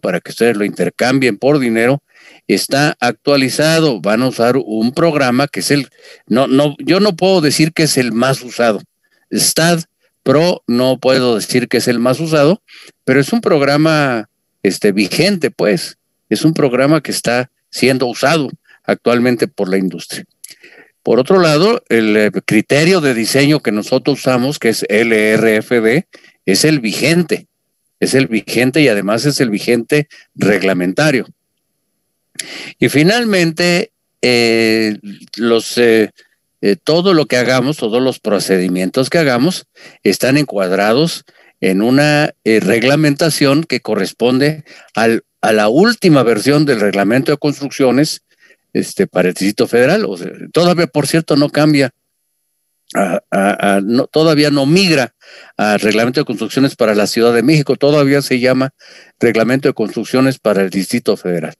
para que ustedes lo intercambien por dinero, está actualizado. Van a usar un programa que es el, no, no, yo no puedo decir que es el más usado. Stad Pro no puedo decir que es el más usado, pero es un programa este, vigente, pues. Es un programa que está siendo usado actualmente por la industria. Por otro lado, el eh, criterio de diseño que nosotros usamos, que es LRFD, es el vigente. Es el vigente y además es el vigente reglamentario. Y finalmente, eh, los, eh, eh, todo lo que hagamos, todos los procedimientos que hagamos, están encuadrados en una reglamentación que corresponde a la última versión del reglamento de construcciones este, para el Distrito Federal. todavía, por cierto, no cambia no, todavía no migra al reglamento de construcciones para la Ciudad de México, todavía se llama reglamento de construcciones para el Distrito Federal.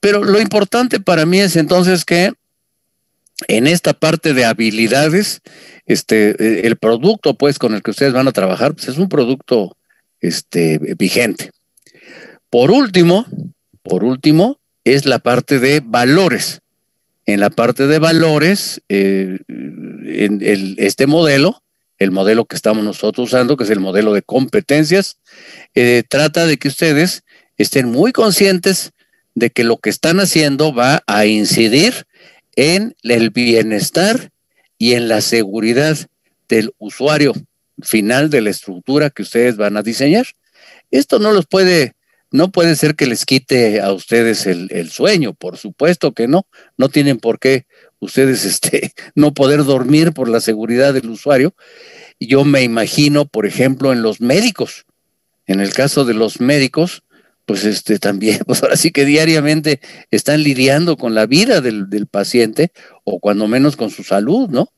pero lo importante para mí es entonces que en esta parte de habilidades, este, e, el producto pues con el que ustedes van a trabajar, pues es un producto este, vigente. Por último, por último, es la parte de valores. En la parte de valores, eh, en este modelo, el modelo que estamos nosotros usando, que es el modelo de competencias, eh, trata de que ustedes estén muy conscientes de que lo que están haciendo va a incidir en el bienestar y en la seguridad del usuario final de la estructura que ustedes van a diseñar. Esto no los puede, no puede ser que les quite a ustedes el, el sueño, por supuesto que no, no tienen por qué ustedes este, no poder dormir por la seguridad del usuario. Yo me imagino, por ejemplo, en los médicos. En el caso de los médicos, pues este también, pues ahora sí que diariamente están lidiando con la vida del, paciente o cuando menos con su salud, ¿no?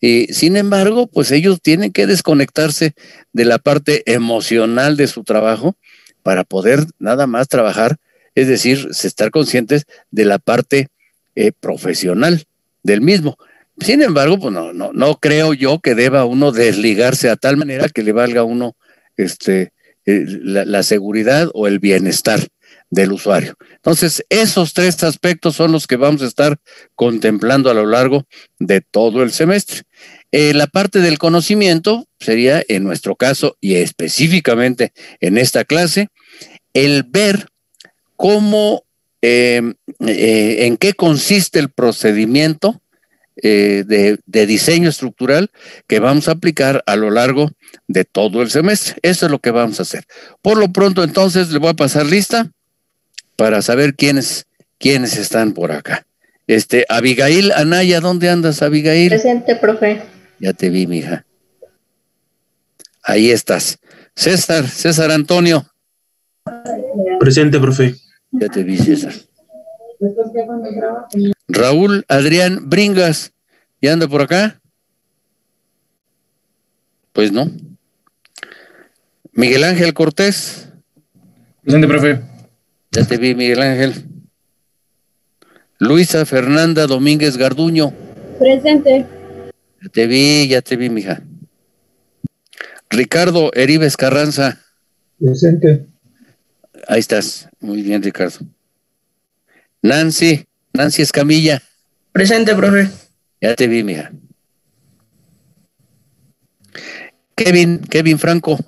Y sin embargo, pues ellos tienen que desconectarse de la parte emocional de su trabajo para poder nada más trabajar, es decir, estar conscientes de la parte eh, profesional del mismo. Sin embargo, pues no, creo yo que deba uno desligarse a tal manera que le valga a uno este, eh, la, seguridad o el bienestar del usuario. Entonces, esos tres aspectos son los que vamos a estar contemplando a lo largo de todo el semestre. Eh, la parte del conocimiento sería, en nuestro caso y específicamente en esta clase, el ver cómo eh, eh, en qué consiste el procedimiento eh, de, diseño estructural que vamos a aplicar a lo largo de todo el semestre. Eso es lo que vamos a hacer. Por lo pronto, entonces, le voy a pasar lista para saber quiénes, quiénes están por acá. Este, Abigail Anaya, ¿dónde andas, Abigail? Presente, profe. Ya te vi, mija. Ahí estás. César, César Antonio. Presente, profe. Ya te vi, César. Raúl Adrián Bringas, ¿ya anda por acá? Pues no. Miguel Ángel Cortés. Presente, profe. Ya te vi, Miguel Ángel. Luisa Fernanda Domínguez Garduño. Presente. Ya te vi, ya te vi, mija. Ricardo Erives Carranza. Presente. Ahí estás. Muy bien, Ricardo. Nancy, Nancy Escamilla. Presente, profe. Ya te vi, mija. Kevin, Kevin Franco.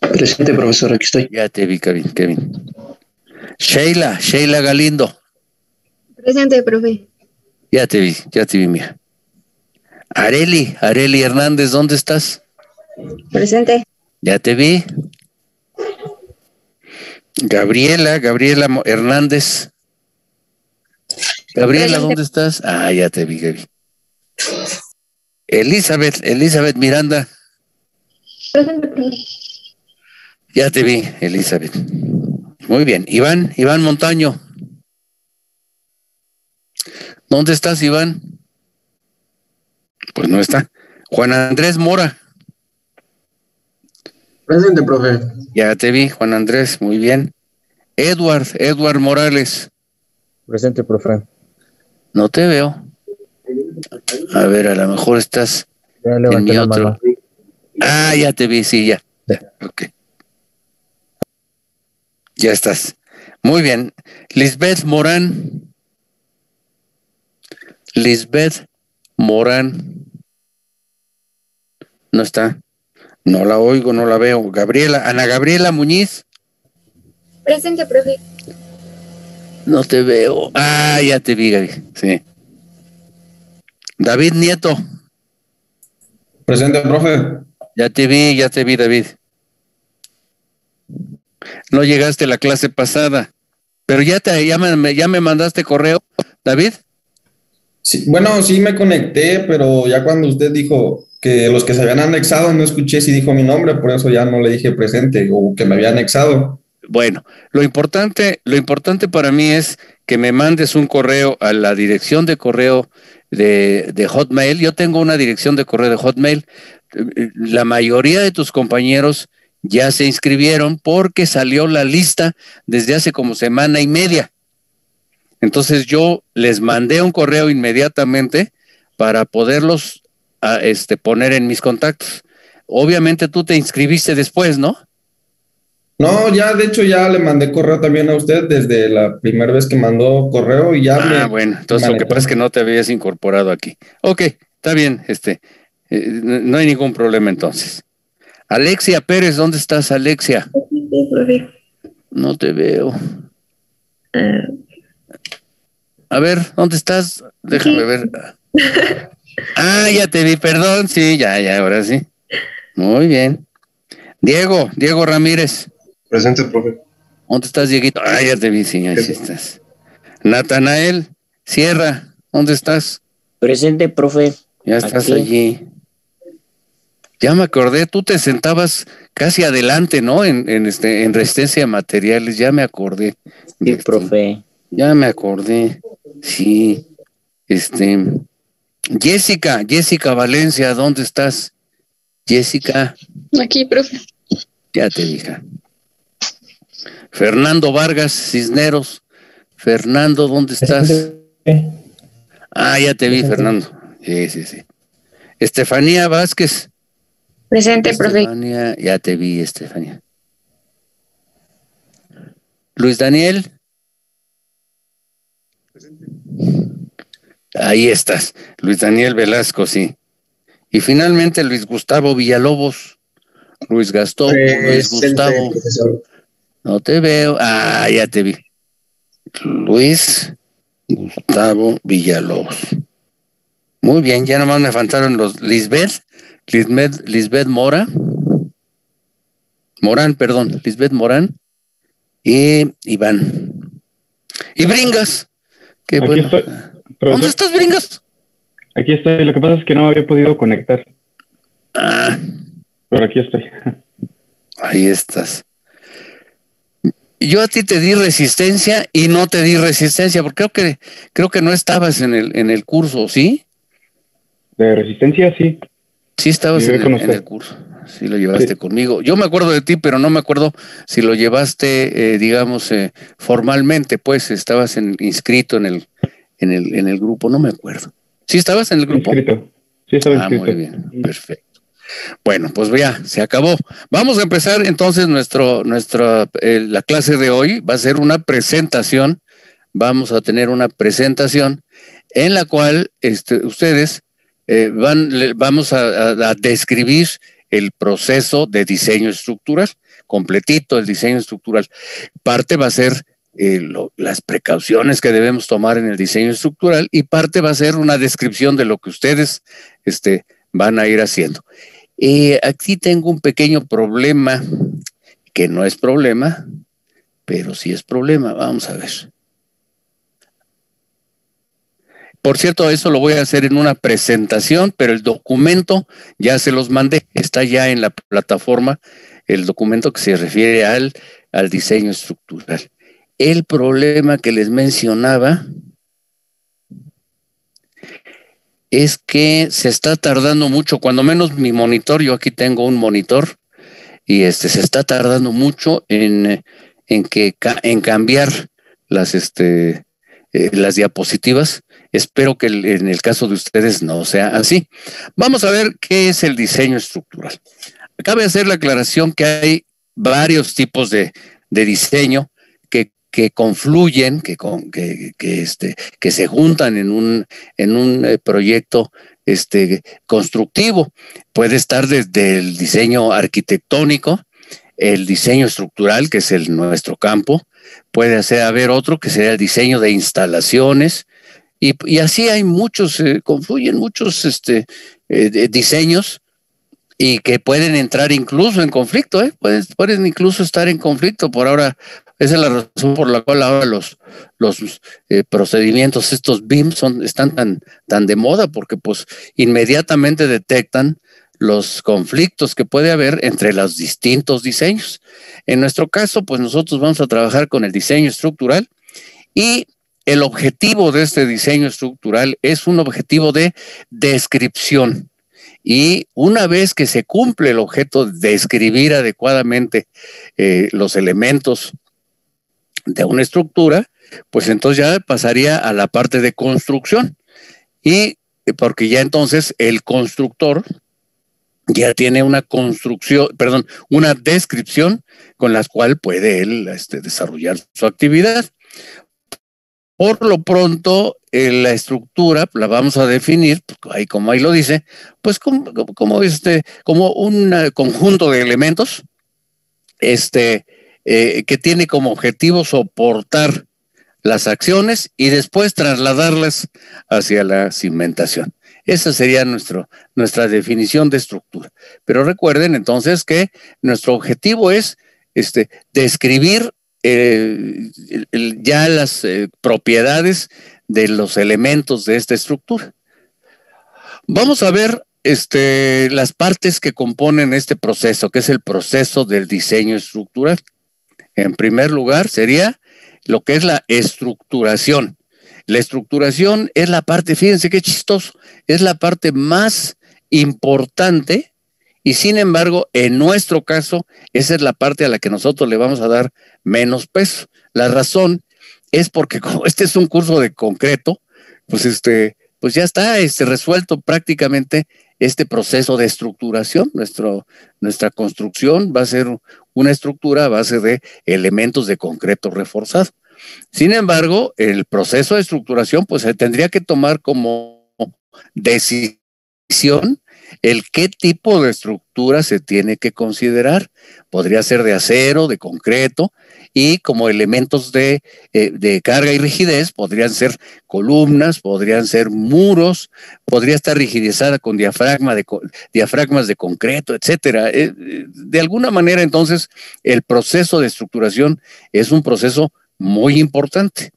Presente, profesor, aquí estoy. Ya te vi, Kevin, Kevin. Sheila, Sheila Galindo. Presente, profe. Ya te vi, ya te vi, mija. Areli, Areli Hernández, ¿dónde estás? Presente. Ya te vi. Gabriela, Gabriela Hernández. Gabriela, ¿dónde estás? Ah, ya te vi, Gaby. Elizabeth, Elizabeth Miranda. Ya te vi, Elizabeth. Muy bien. Iván, Iván Montaño. ¿Dónde estás, Iván? Pues no está. Juan Andrés Mora. Presente, profe. Ya te vi, Juan Andrés, muy bien. Edward, Edward Morales. Presente, profe. No te veo. A ver, a lo mejor estás en otro. Ah, ya te vi, sí, ya. okay. ya estás. Muy bien. Lisbeth Morán. Lisbeth Morán. No está. No la oigo, no la veo. Gabriela, Ana Gabriela Muñiz. Presente, profe. No te veo. Ah, ya te vi, Sí. David Nieto. Presente, profe. Ya te vi, ya te vi, David. No llegaste a la clase pasada, pero ya te me, ya me mandaste correo, David. Sí, bueno, sí me conecté, pero ya cuando usted dijo que los que se habían anexado no escuché si dijo mi nombre, por eso ya no le dije presente o que me había anexado. Bueno, lo importante, lo importante para mí es que me mandes un correo a la dirección de correo de, de Hotmail. Yo tengo una dirección de correo de Hotmail. La mayoría de tus compañeros ya se inscribieron porque salió la lista desde hace como semana y media. Entonces yo les mandé un correo inmediatamente para poderlos a este, poner en mis contactos. Obviamente tú te inscribiste después, ¿no? No, ya de hecho ya le mandé correo también a usted desde la primera vez que mandó correo y ya. Ah, bueno, entonces lo que pasa es que no te habías incorporado aquí. Ok, está bien, este, eh, no hay ningún problema entonces. Alexia Pérez, ¿dónde estás, Alexia? No te veo. Eh. A ver, ¿dónde estás? Déjame ver. Ah, ya te vi, perdón, sí, ya, ya, ahora sí. Muy bien. Diego, Diego Ramírez. Presente, profe. ¿Dónde estás, Dieguito? Ah, ya te vi, sí, ahí estás. Natanael Sierra, ¿dónde estás? Presente, profe. Ya estás allí. Ya me acordé, tú te sentabas casi adelante, ¿no? En, este, en resistencia a materiales, ya me acordé. Sí, profe. Ya me acordé, sí. Este, Jessica, Jessica Valencia, ¿dónde estás? Jessica. Aquí, profe. Ya te dije. Fernando Vargas Cisneros. Fernando, ¿dónde estás? Ah, ya te vi, Fernando. Sí, sí, sí. Estefanía Vázquez. Presente, Estefanía, Ya te vi, Estefanía. Luis Daniel. Ahí estás, Luis Daniel Velasco, sí. Y finalmente Luis Gustavo Villalobos, Luis Gastón, Luis pues, Gustavo. No te veo. Ah, ya te vi. Luis Gustavo Villalobos. Muy bien, ya nomás me faltaron los Lisbeth, Lisbeth, Lisbeth Mora, Morán, perdón, Lisbeth Morán y Iván. Y Bringas. Qué bueno. ¿Dónde estás, bringas? Aquí estoy. Lo que pasa es que no había podido conectar. Ah. Pero aquí estoy. Ahí estás. Yo a ti te di resistencia y no te di resistencia, porque creo que creo que no estabas en el curso, ¿sí? De resistencia, sí. Sí estabas en el, curso. Sí lo llevaste conmigo. Yo me acuerdo de ti, pero no me acuerdo si lo llevaste, eh, digamos, eh, formalmente, pues estabas inscrito en el en el, grupo, no me acuerdo. ¿Sí estabas en el grupo? Sí, estaba ah, Muy bien, perfecto. Bueno, pues ya, se acabó. Vamos a empezar entonces nuestro, nuestra, eh, la clase de hoy. Va a ser una presentación. Vamos a tener una presentación en la cual este, ustedes eh, van, vamos a, a, describir el proceso de diseño estructural, completito el diseño estructural. Parte va a ser eh, las precauciones que debemos tomar en el diseño estructural y parte va a ser una descripción de lo que ustedes este, van a ir haciendo. Eh, aquí tengo un pequeño problema, que no es problema, pero sí es problema. Vamos a ver. Por cierto, eso lo voy a hacer en una presentación, pero el documento ya se los mandé, está ya en la plataforma, el documento que se refiere al, al diseño estructural el problema que les mencionaba es que se está tardando mucho, cuando menos mi monitor, yo aquí tengo un monitor y este se está tardando mucho en, que en cambiar las este eh, las diapositivas. Espero que en el caso de ustedes no sea así. Vamos a ver qué es el diseño estructural. de hacer la aclaración que hay varios tipos de, de diseño que confluyen, este, que, se juntan en un, en un eh, proyecto este, constructivo. Puede estar desde el diseño arquitectónico, el diseño estructural, que es el, nuestro campo, puede haber otro que sea el diseño de instalaciones, y, así hay muchos, eh, confluyen muchos este, eh, diseños y que pueden entrar incluso en conflicto, pueden, pueden, incluso estar en conflicto. Por ahora, esa es la razón por la cual ahora los, los eh, procedimientos, estos BIM, son, están tan, tan de moda, porque pues inmediatamente detectan los conflictos que puede haber entre los distintos diseños. En nuestro caso, pues nosotros vamos a trabajar con el diseño estructural y el objetivo de este diseño estructural es un objetivo de descripción. Y una vez que se cumple el objeto de describir adecuadamente eh, los elementos de una estructura, pues entonces ya pasaría a la parte de construcción. Y eh, porque ya entonces el constructor ya tiene una construcción, perdón, una descripción con la cual puede él este, desarrollar su actividad. Por lo pronto, eh, la estructura la vamos a definir, ahí como ahí lo dice, pues este, como un eh, conjunto de elementos, este, eh, que tiene como objetivo soportar las acciones y después trasladarlas hacia la cimentación. Esa sería nuestro, nuestra definición de estructura. Pero recuerden entonces que nuestro objetivo es este, describir eh, ya las eh, propiedades de los elementos de esta estructura. Vamos a ver este, las partes que componen este proceso, que es el proceso del diseño estructural. En primer lugar, sería lo que es la estructuración. La estructuración es la parte, fíjense qué chistoso, es la parte más importante y sin embargo, en nuestro caso, esa es la parte a la que nosotros le vamos a dar menos peso. La razón es porque como este es un curso de concreto, pues este, pues ya está este, resuelto prácticamente este proceso de estructuración. nuestra construcción va a ser una estructura a base de elementos de concreto reforzado. Sin embargo, el proceso de estructuración pues se tendría que tomar como decisión el qué tipo de estructura se tiene que considerar. Podría ser de acero, de concreto, y como elementos eh, de, carga y rigidez podrían ser columnas, podrían ser muros, podría estar rigidizada con diafragma de, diafragmas de concreto, etcétera. Eh, eh, de alguna manera, entonces, el proceso de estructuración es un proceso muy importante.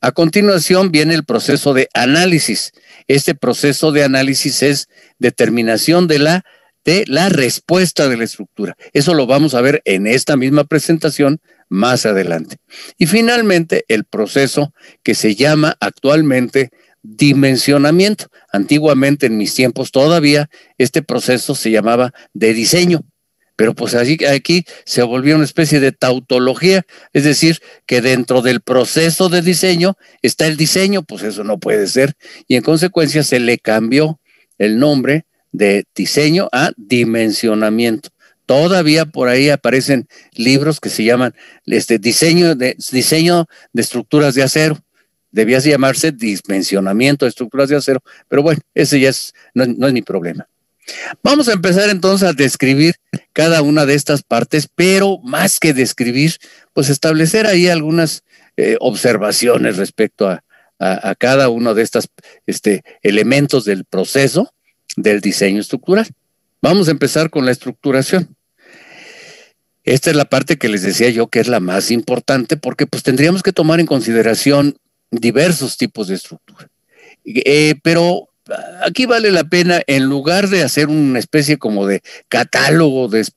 A continuación viene el proceso de análisis. Este proceso de análisis es determinación de la, de la respuesta de la estructura. Eso lo vamos a ver en esta misma presentación más adelante. Y finalmente, el proceso que se llama actualmente dimensionamiento. Antiguamente, en mis tiempos todavía, este proceso se llamaba de diseño. Pero pues así, aquí se volvió una especie de tautología, es decir, que dentro del proceso de diseño está el diseño, pues eso no puede ser. Y en consecuencia se le cambió el nombre de diseño a dimensionamiento. Todavía por ahí aparecen libros que se llaman este, diseño, de, diseño de estructuras de acero. Debía llamarse dimensionamiento de estructuras de acero, pero bueno, ese ya es, no, es mi problema. Vamos a empezar entonces a describir cada una de estas partes, pero más que describir, pues establecer ahí algunas eh, observaciones respecto a, cada uno de estos este, elementos del proceso del diseño estructural. Vamos a empezar con la estructuración. Esta es la parte que les decía yo que es la más importante porque pues tendríamos que tomar en consideración diversos tipos de estructura. Eh, pero aquí vale la pena, en lugar de hacer una especie como de catálogo de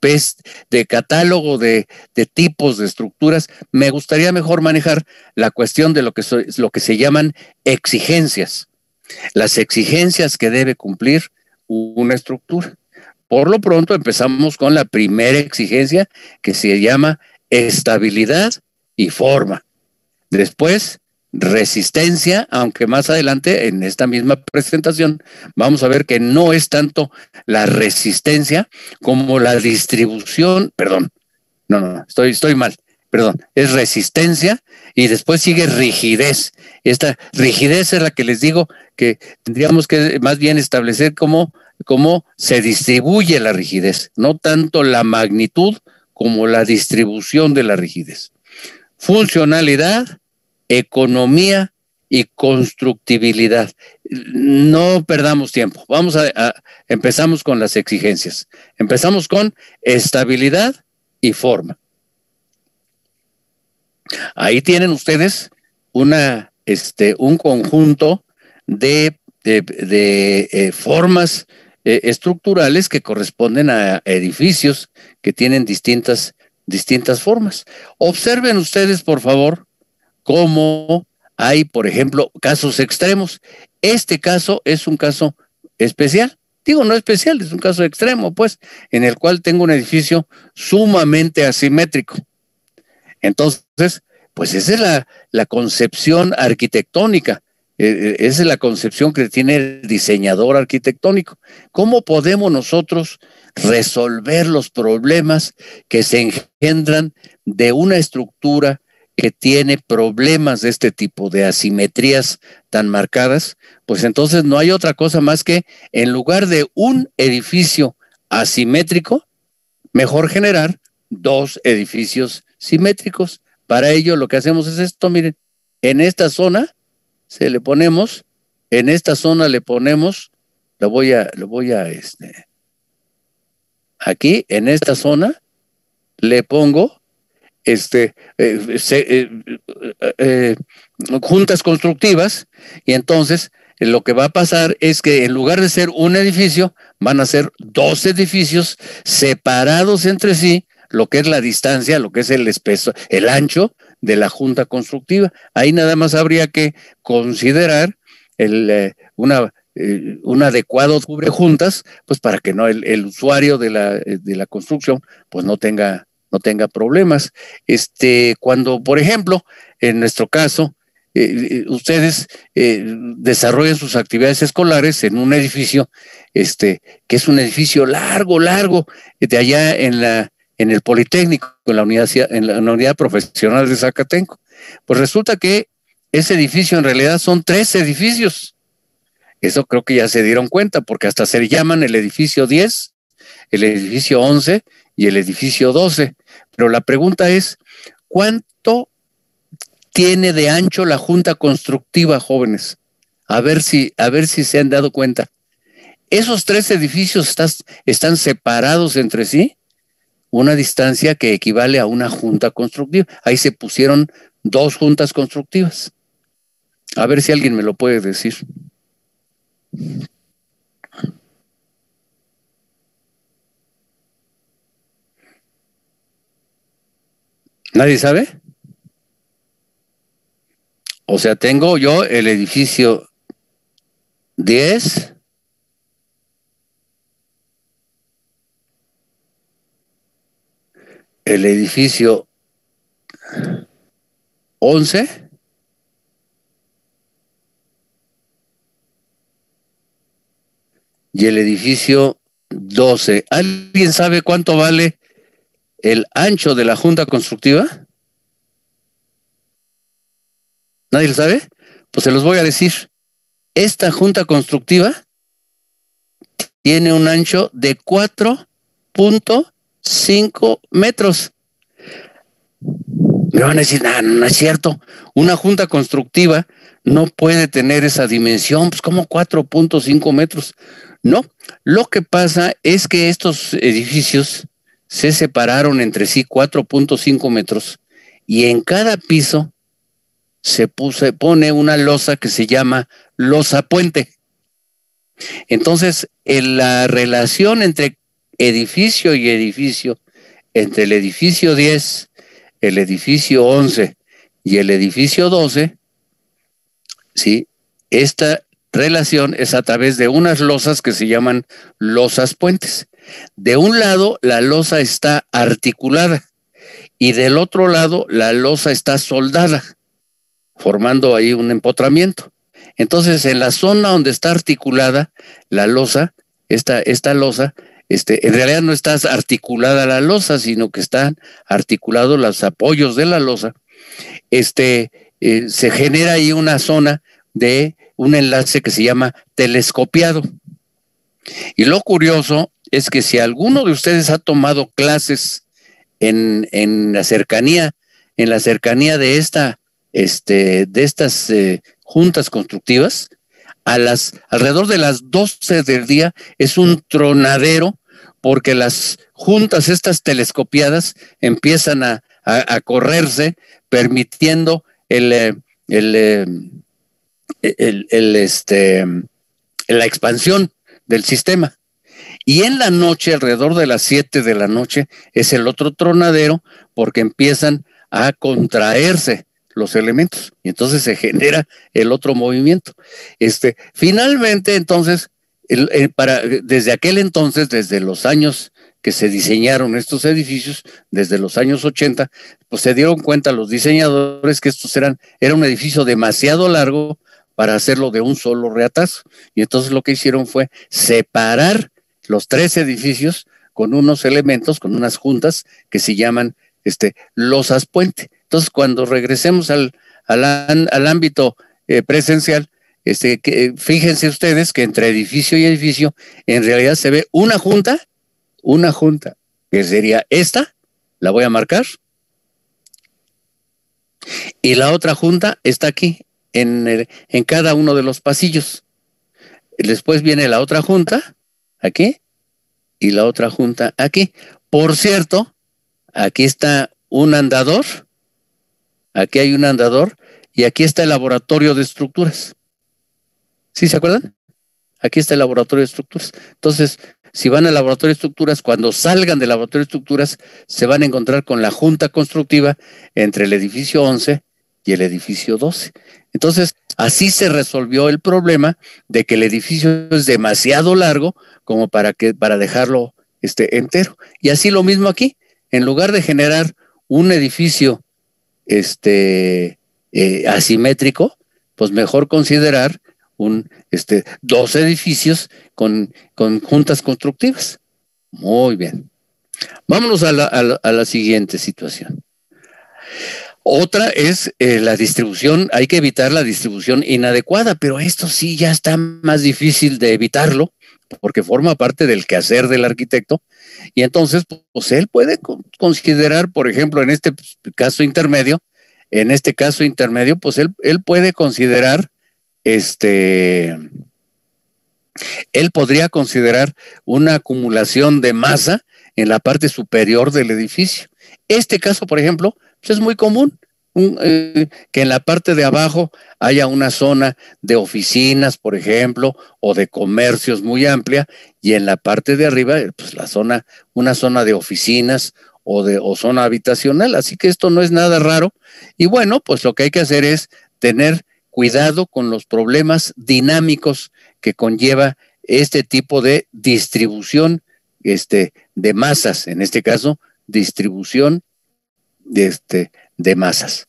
de catálogo de, tipos de estructuras, me gustaría mejor manejar la cuestión de lo que, lo que se llaman exigencias, las exigencias que debe cumplir una estructura. Por lo pronto empezamos con la primera exigencia que se llama estabilidad y forma. Después, resistencia, aunque más adelante en esta misma presentación vamos a ver que no es tanto la resistencia como la distribución, perdón, no, no, estoy, estoy mal, perdón, es resistencia y después sigue rigidez. Esta rigidez es la que les digo que tendríamos que más bien establecer como cómo se distribuye la rigidez, no tanto la magnitud como la distribución de la rigidez. Funcionalidad, economía y constructibilidad. No perdamos tiempo. Vamos a, empezamos con las exigencias. Empezamos con estabilidad y forma. Ahí tienen ustedes una, este, un conjunto de, de, de eh, formas eh, estructurales que corresponden a edificios que tienen distintas, distintas formas. Observen ustedes, por favor, cómo hay, por ejemplo, casos extremos. Este caso es un caso especial. Digo, no especial, es un caso extremo, pues, en el cual tengo un edificio sumamente asimétrico. Entonces, pues esa es la, la concepción arquitectónica eh, eh, esa es la concepción que tiene el diseñador arquitectónico. ¿Cómo podemos nosotros resolver los problemas que se engendran de una estructura que tiene problemas de este tipo, de asimetrías tan marcadas? Pues entonces no hay otra cosa más que en lugar de un edificio asimétrico, mejor generar dos edificios simétricos. Para ello lo que hacemos es esto, miren, en esta zona se le ponemos, en esta zona le ponemos, lo voy a, lo voy a, este, aquí, en esta zona, le pongo, este, eh, eh, eh, juntas constructivas y entonces lo que va a pasar es que en lugar de ser un edificio, van a ser dos edificios separados entre sí, lo que es la distancia, lo que es el espeso, el ancho, de la Junta Constructiva. Ahí nada más habría que considerar el, eh, una, eh, un adecuado cubre juntas, pues para que no el, usuario eh, de la, construcción pues no tenga, no tenga problemas. Este, cuando, por ejemplo, en nuestro caso, ustedes desarrollan sus actividades escolares en un edificio, este, que es un edificio largo, largo, de allá en la en el Politécnico, en la, unidad en la Unidad Profesional de Zacatenco. Pues resulta que ese edificio en realidad son tres edificios. Eso creo que ya se dieron cuenta, porque hasta se llaman el edificio 10, el edificio 11 y el edificio 12. Pero la pregunta es, ¿cuánto tiene de ancho la junta constructiva, jóvenes? A ver si, a ver si se han dado cuenta. Esos tres edificios están separados entre sí una distancia que equivale a una junta constructiva. Ahí se pusieron dos juntas constructivas. A ver si alguien me lo puede decir. ¿Nadie sabe? O sea, tengo yo el edificio 10 el edificio 11 y el edificio 12. ¿Alguien sabe cuánto vale el ancho de la junta constructiva? ¿Nadie lo sabe? Pues se los voy a decir. Esta junta constructiva tiene un ancho de 4.5 5 metros. Me van a decir, no, no es cierto. Una junta constructiva no puede tener esa dimensión, pues como 4.5 metros. No, lo que pasa es que estos edificios se separaron entre sí 4.5 metros y en cada piso se, pone una losa que se llama losa puente. Entonces, en la relación entre edificio y edificio, entre el edificio 10, el edificio 11 y el edificio 12, ¿sí? esta relación es a través de unas losas que se llaman losas puentes. De un lado, la losa está articulada y del otro lado, la losa está soldada, formando ahí un empotramiento. Entonces, en la zona donde está articulada la losa, esta, esta losa este, en realidad no está articulada la losa, sino que están articulados los apoyos de la losa, este, eh, se genera ahí una zona de un enlace que se llama telescopiado. Y lo curioso es que si alguno de ustedes ha tomado clases en, la cercanía, en la cercanía de esta, este, de estas eh, juntas constructivas, las alrededor de las 12 del día es un tronadero porque las juntas estas telescopiadas empiezan a, correrse permitiendo el, eh, eh, el, el, este, la expansión del sistema. Y en la noche, alrededor de las 7 de la noche, es el otro tronadero porque empiezan a contraerse los elementos y entonces se genera el otro movimiento. Este, finalmente, entonces, para, desde aquel entonces, desde los años que se diseñaron estos edificios, desde los años 80, pues se dieron cuenta los diseñadores que estos eran, era un edificio demasiado largo para hacerlo de un solo reatazo. Y entonces lo que hicieron fue separar los tres edificios con unos elementos, con unas juntas que se llaman este, losas puente entonces, cuando regresemos al, ámbito eh, presencial, este, fíjense ustedes que entre edificio y edificio en realidad se ve una junta, una junta, que sería esta, la voy a marcar, y la otra junta está aquí, en, en cada uno de los pasillos. Después viene la otra junta, aquí, y la otra junta aquí. Por cierto, aquí está un andador aquí hay un andador y aquí está el laboratorio de estructuras. ¿Sí se acuerdan? Aquí está el laboratorio de estructuras. Entonces, si van al laboratorio de estructuras, cuando salgan del laboratorio de estructuras, se van a encontrar con la junta constructiva entre el edificio 11 y el edificio 12. Entonces, así se resolvió el problema de que el edificio es demasiado largo como para, que, para dejarlo este, entero. Y así lo mismo aquí, en lugar de generar un edificio este, eh, asimétrico, pues mejor considerar un, este, dos edificios con, con juntas constructivas. Muy bien. Vámonos a la, siguiente situación. Otra es eh, la distribución, hay que evitar la distribución inadecuada, pero esto sí ya está más difícil de evitarlo porque forma parte del quehacer del arquitecto, y entonces pues él puede considerar, por ejemplo, en este caso intermedio, en este caso intermedio, pues él, puede considerar, este, él podría considerar una acumulación de masa en la parte superior del edificio. Este caso, por ejemplo, pues, es muy común. Eh, que en la parte de abajo haya una zona de oficinas, por ejemplo, o de comercios muy amplia, y en la parte de arriba, eh, pues la zona, una zona de oficinas o de zona habitacional. Así que esto no es nada raro. Y bueno, pues lo que hay que hacer es tener cuidado con los problemas dinámicos que conlleva este tipo de distribución este, de masas, en este caso, distribución de, este, de masas.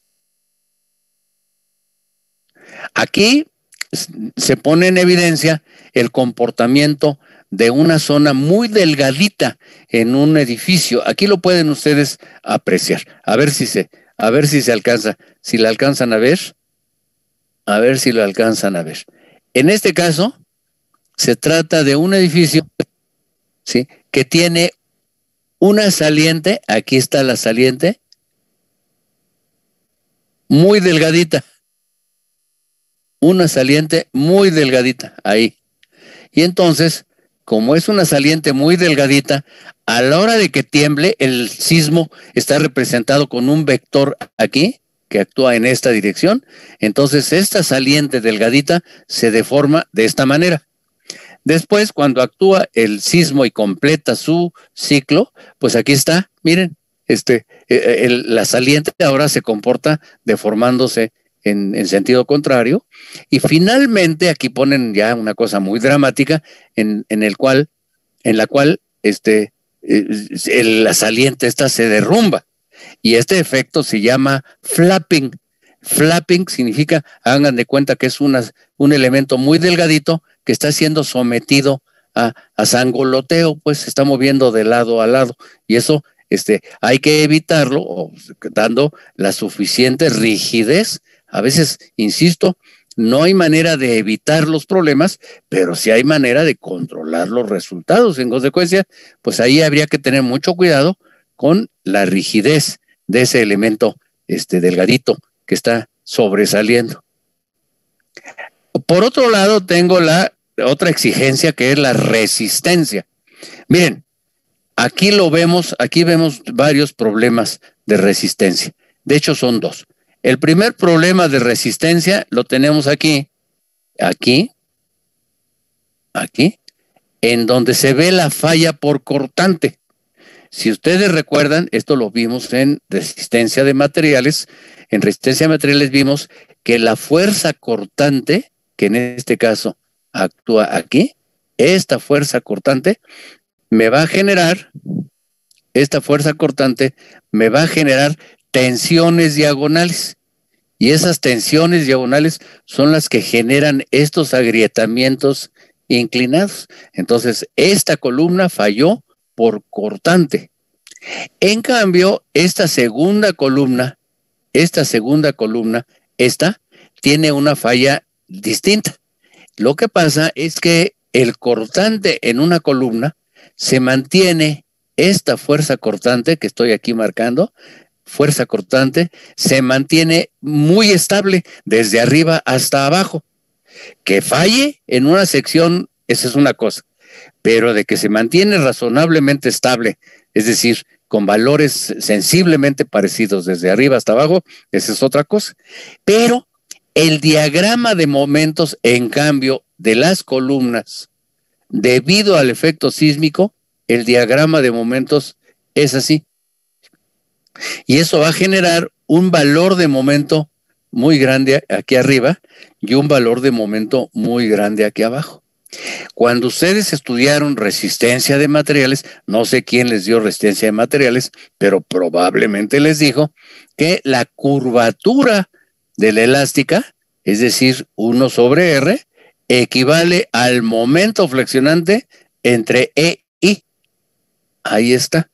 Aquí se pone en evidencia el comportamiento de una zona muy delgadita en un edificio. Aquí lo pueden ustedes apreciar. A ver si se, a ver si se alcanza, si la alcanzan a ver, a ver si lo alcanzan a ver. En este caso, se trata de un edificio que tiene una saliente, aquí está la saliente, muy delgadita una saliente muy delgadita ahí. Y entonces, como es una saliente muy delgadita, a la hora de que tiemble, el sismo está representado con un vector aquí que actúa en esta dirección. Entonces, esta saliente delgadita se deforma de esta manera. Después, cuando actúa el sismo y completa su ciclo, pues aquí está, miren, este, eh, eh, la saliente ahora se comporta deformándose en, sentido contrario. Y finalmente aquí ponen ya una cosa muy dramática en, el cual, en la cual este, eh, la saliente esta se derrumba. Y este efecto se llama flapping. Flapping significa, hagan de cuenta que es una, un elemento muy delgadito que está siendo sometido a, a sangoloteo, pues se está moviendo de lado a lado. Y eso este, hay que evitarlo dando la suficiente rigidez a veces, insisto, no hay manera de evitar los problemas, pero sí hay manera de controlar los resultados. En consecuencia, pues ahí habría que tener mucho cuidado con la rigidez de ese elemento este delgadito que está sobresaliendo. Por otro lado, tengo la otra exigencia que es la resistencia. Miren, aquí lo vemos, aquí vemos varios problemas de resistencia. De hecho, son dos. El primer problema de resistencia lo tenemos aquí, aquí, aquí, en donde se ve la falla por cortante. Si ustedes recuerdan, esto lo vimos en resistencia de materiales. En resistencia de materiales vimos que la fuerza cortante, que en este caso actúa aquí, esta fuerza cortante me va a generar, esta fuerza cortante me va a generar tensiones diagonales. Y esas tensiones diagonales son las que generan estos agrietamientos inclinados. Entonces, esta columna falló por cortante. En cambio, esta segunda columna, esta segunda columna, esta, tiene una falla distinta. Lo que pasa es que el cortante en una columna se mantiene esta fuerza cortante que estoy aquí marcando, fuerza cortante, se mantiene muy estable desde arriba hasta abajo. Que falle en una sección, esa es una cosa, pero de que se mantiene razonablemente estable, es decir, con valores sensiblemente parecidos desde arriba hasta abajo, esa es otra cosa. Pero el diagrama de momentos, en cambio, de las columnas, debido al efecto sísmico, el diagrama de momentos es así, y eso va a generar un valor de momento muy grande aquí arriba y un valor de momento muy grande aquí abajo. Cuando ustedes estudiaron resistencia de materiales, no sé quién les dio resistencia de materiales, pero probablemente les dijo que la curvatura de la elástica, es decir, 1 sobre R, equivale al momento flexionante entre E y. Ahí está.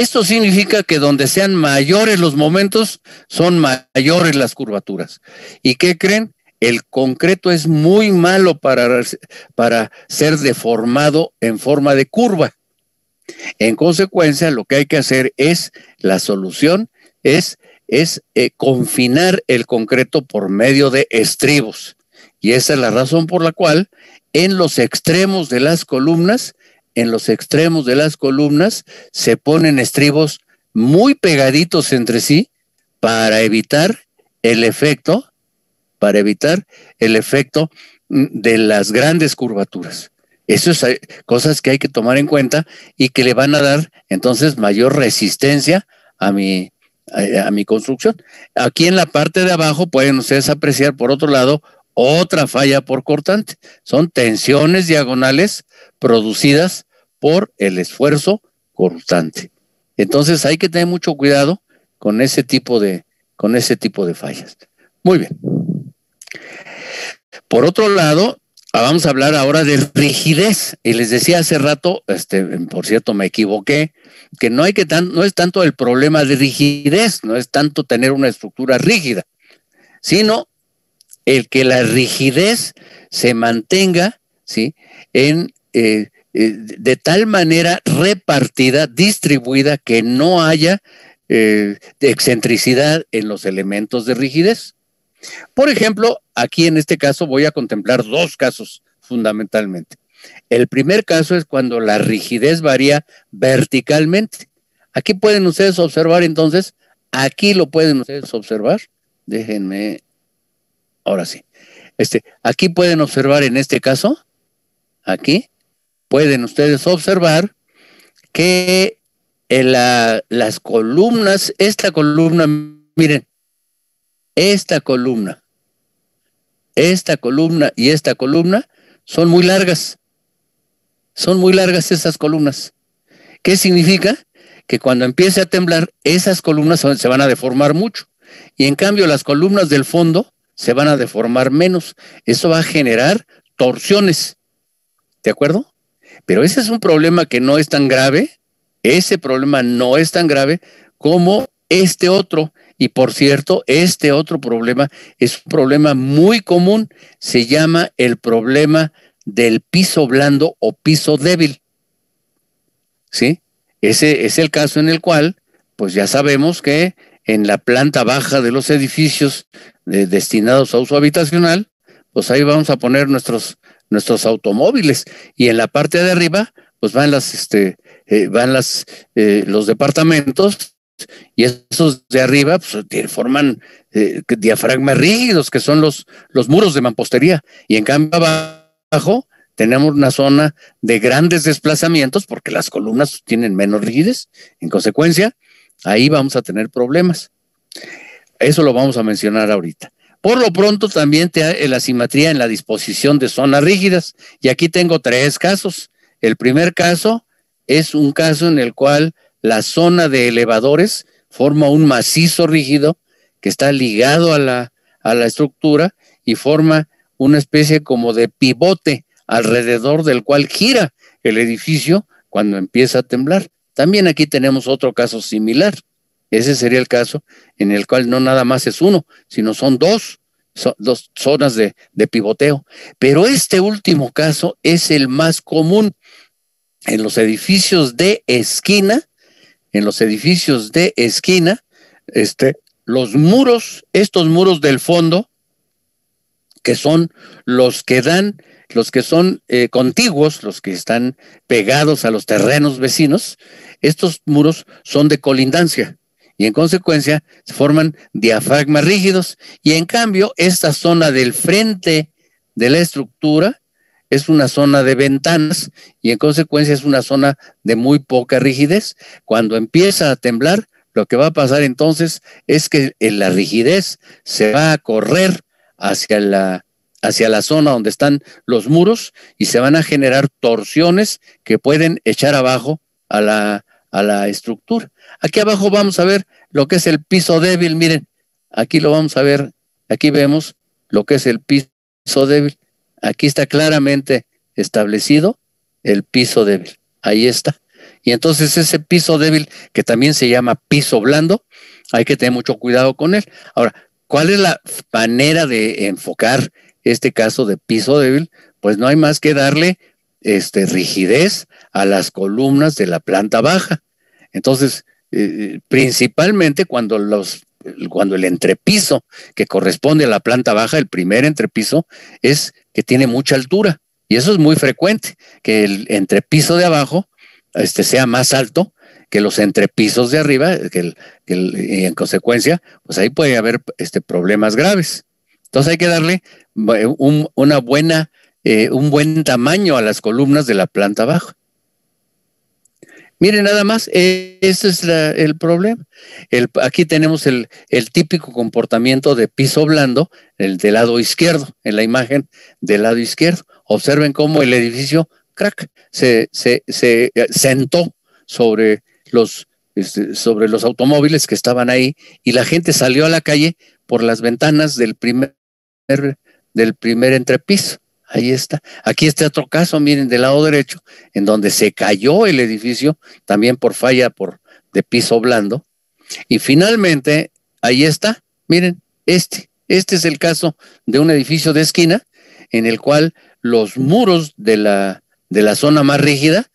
Esto significa que donde sean mayores los momentos, son mayores las curvaturas. ¿Y qué creen? El concreto es muy malo para, para ser deformado en forma de curva. En consecuencia, lo que hay que hacer es, la solución es, es eh, confinar el concreto por medio de estribos. Y esa es la razón por la cual en los extremos de las columnas en los extremos de las columnas se ponen estribos muy pegaditos entre sí para evitar el efecto, para evitar el efecto mm, de las grandes curvaturas. Eso es eh, cosas que hay que tomar en cuenta y que le van a dar entonces mayor resistencia a mi, a mi construcción. Aquí en la parte de abajo pueden ustedes apreciar por otro lado otra falla por cortante. Son tensiones diagonales producidas por el esfuerzo constante. Entonces hay que tener mucho cuidado con ese tipo de, con ese tipo de fallas. Muy bien. Por otro lado, ah, vamos a hablar ahora de rigidez. Y les decía hace rato, este, por cierto, me equivoqué, que no hay que tan, no es tanto el problema de rigidez, no es tanto tener una estructura rígida, sino el que la rigidez se mantenga, ¿sí? En eh, eh, de tal manera repartida, distribuida, que no haya eh, excentricidad en los elementos de rigidez. Por ejemplo, aquí en este caso voy a contemplar dos casos fundamentalmente. El primer caso es cuando la rigidez varía verticalmente. Aquí pueden ustedes observar entonces, aquí lo pueden ustedes observar. Déjenme, ahora sí. Este, aquí pueden observar en este caso, aquí, pueden ustedes observar que eh, las columnas, esta columna, miren, esta columna, esta columna y esta columna son muy largas. Son muy largas esas columnas. ¿Qué significa? Que cuando empiece a temblar, esas columnas se van a deformar mucho. Y en cambio, las columnas del fondo se van a deformar menos. Eso va a generar torsiones. ¿De acuerdo? Pero ese es un problema que no es tan grave, ese problema no es tan grave como este otro. Y por cierto, este otro problema es un problema muy común, se llama el problema del piso blando o piso débil. ¿Sí? Ese es el caso en el cual, pues ya sabemos que en la planta baja de los edificios destinados a uso habitacional, pues ahí vamos a poner nuestros nuestros automóviles y en la parte de arriba pues van las este eh, van las eh, los departamentos y esos de arriba pues, forman eh, diafragmas rígidos que son los los muros de mampostería y en cambio abajo tenemos una zona de grandes desplazamientos porque las columnas tienen menos rigidez en consecuencia ahí vamos a tener problemas eso lo vamos a mencionar ahorita por lo pronto también te, eh, la simetría en la disposición de zonas rígidas. Y aquí tengo tres casos. El primer caso es un caso en el cual la zona de elevadores forma un macizo rígido que está ligado a la, a la estructura y forma una especie como de pivote alrededor del cual gira el edificio cuando empieza a temblar. También aquí tenemos otro caso similar. Ese sería el caso en el cual no nada más es uno, sino son dos, dos zonas de, pivoteo. Pero este último caso es el más común en los edificios de esquina, en los edificios de esquina, este, los muros, estos muros del fondo, que son los que dan, los que son eh, contiguos, los que están pegados a los terrenos vecinos, estos muros son de colindancia y en consecuencia se forman diafragmas rígidos y en cambio esta zona del frente de la estructura es una zona de ventanas y en consecuencia es una zona de muy poca rigidez. Cuando empieza a temblar, lo que va a pasar entonces es que eh, la rigidez se va a correr hacia la, hacia la zona donde están los muros y se van a generar torsiones que pueden echar abajo a la estructura. Aquí abajo vamos a ver lo que es el piso débil, miren, aquí lo vamos a ver, aquí vemos lo que es el piso débil. Aquí está claramente establecido el piso débil. Ahí está. Y entonces ese piso débil, que también se llama piso blando, hay que tener mucho cuidado con él. Ahora, ¿cuál es la manera de enfocar este caso de piso débil? Pues no hay más que darle este, rigidez a las columnas de la planta baja. Entonces, eh, eh, principalmente cuando los cuando el entrepiso que corresponde a la planta baja, el primer entrepiso, es que tiene mucha altura. Y eso es muy frecuente, que el entrepiso de abajo este, sea más alto que los entrepisos de arriba, que, y en consecuencia, pues ahí puede haber este, problemas graves. Entonces hay que darle eh, una buena, un buen tamaño a las columnas de la planta baja. Miren, nada más, e, ese es el problema. aquí tenemos el, típico comportamiento de piso blando, el del lado izquierdo, en la imagen del lado izquierdo. Observen cómo el edificio, crack, se, se eh, sentó sobre los, este, sobre los automóviles que estaban ahí y la gente salió a la calle por las ventanas del primer, del primer entrepiso. Ahí está. Aquí está otro caso, miren, del lado derecho, en donde se cayó el edificio, también por falla por, de piso blando. Y finalmente, ahí está, miren, este, este es el caso de un edificio de esquina en el cual los muros de la, de la zona más rígida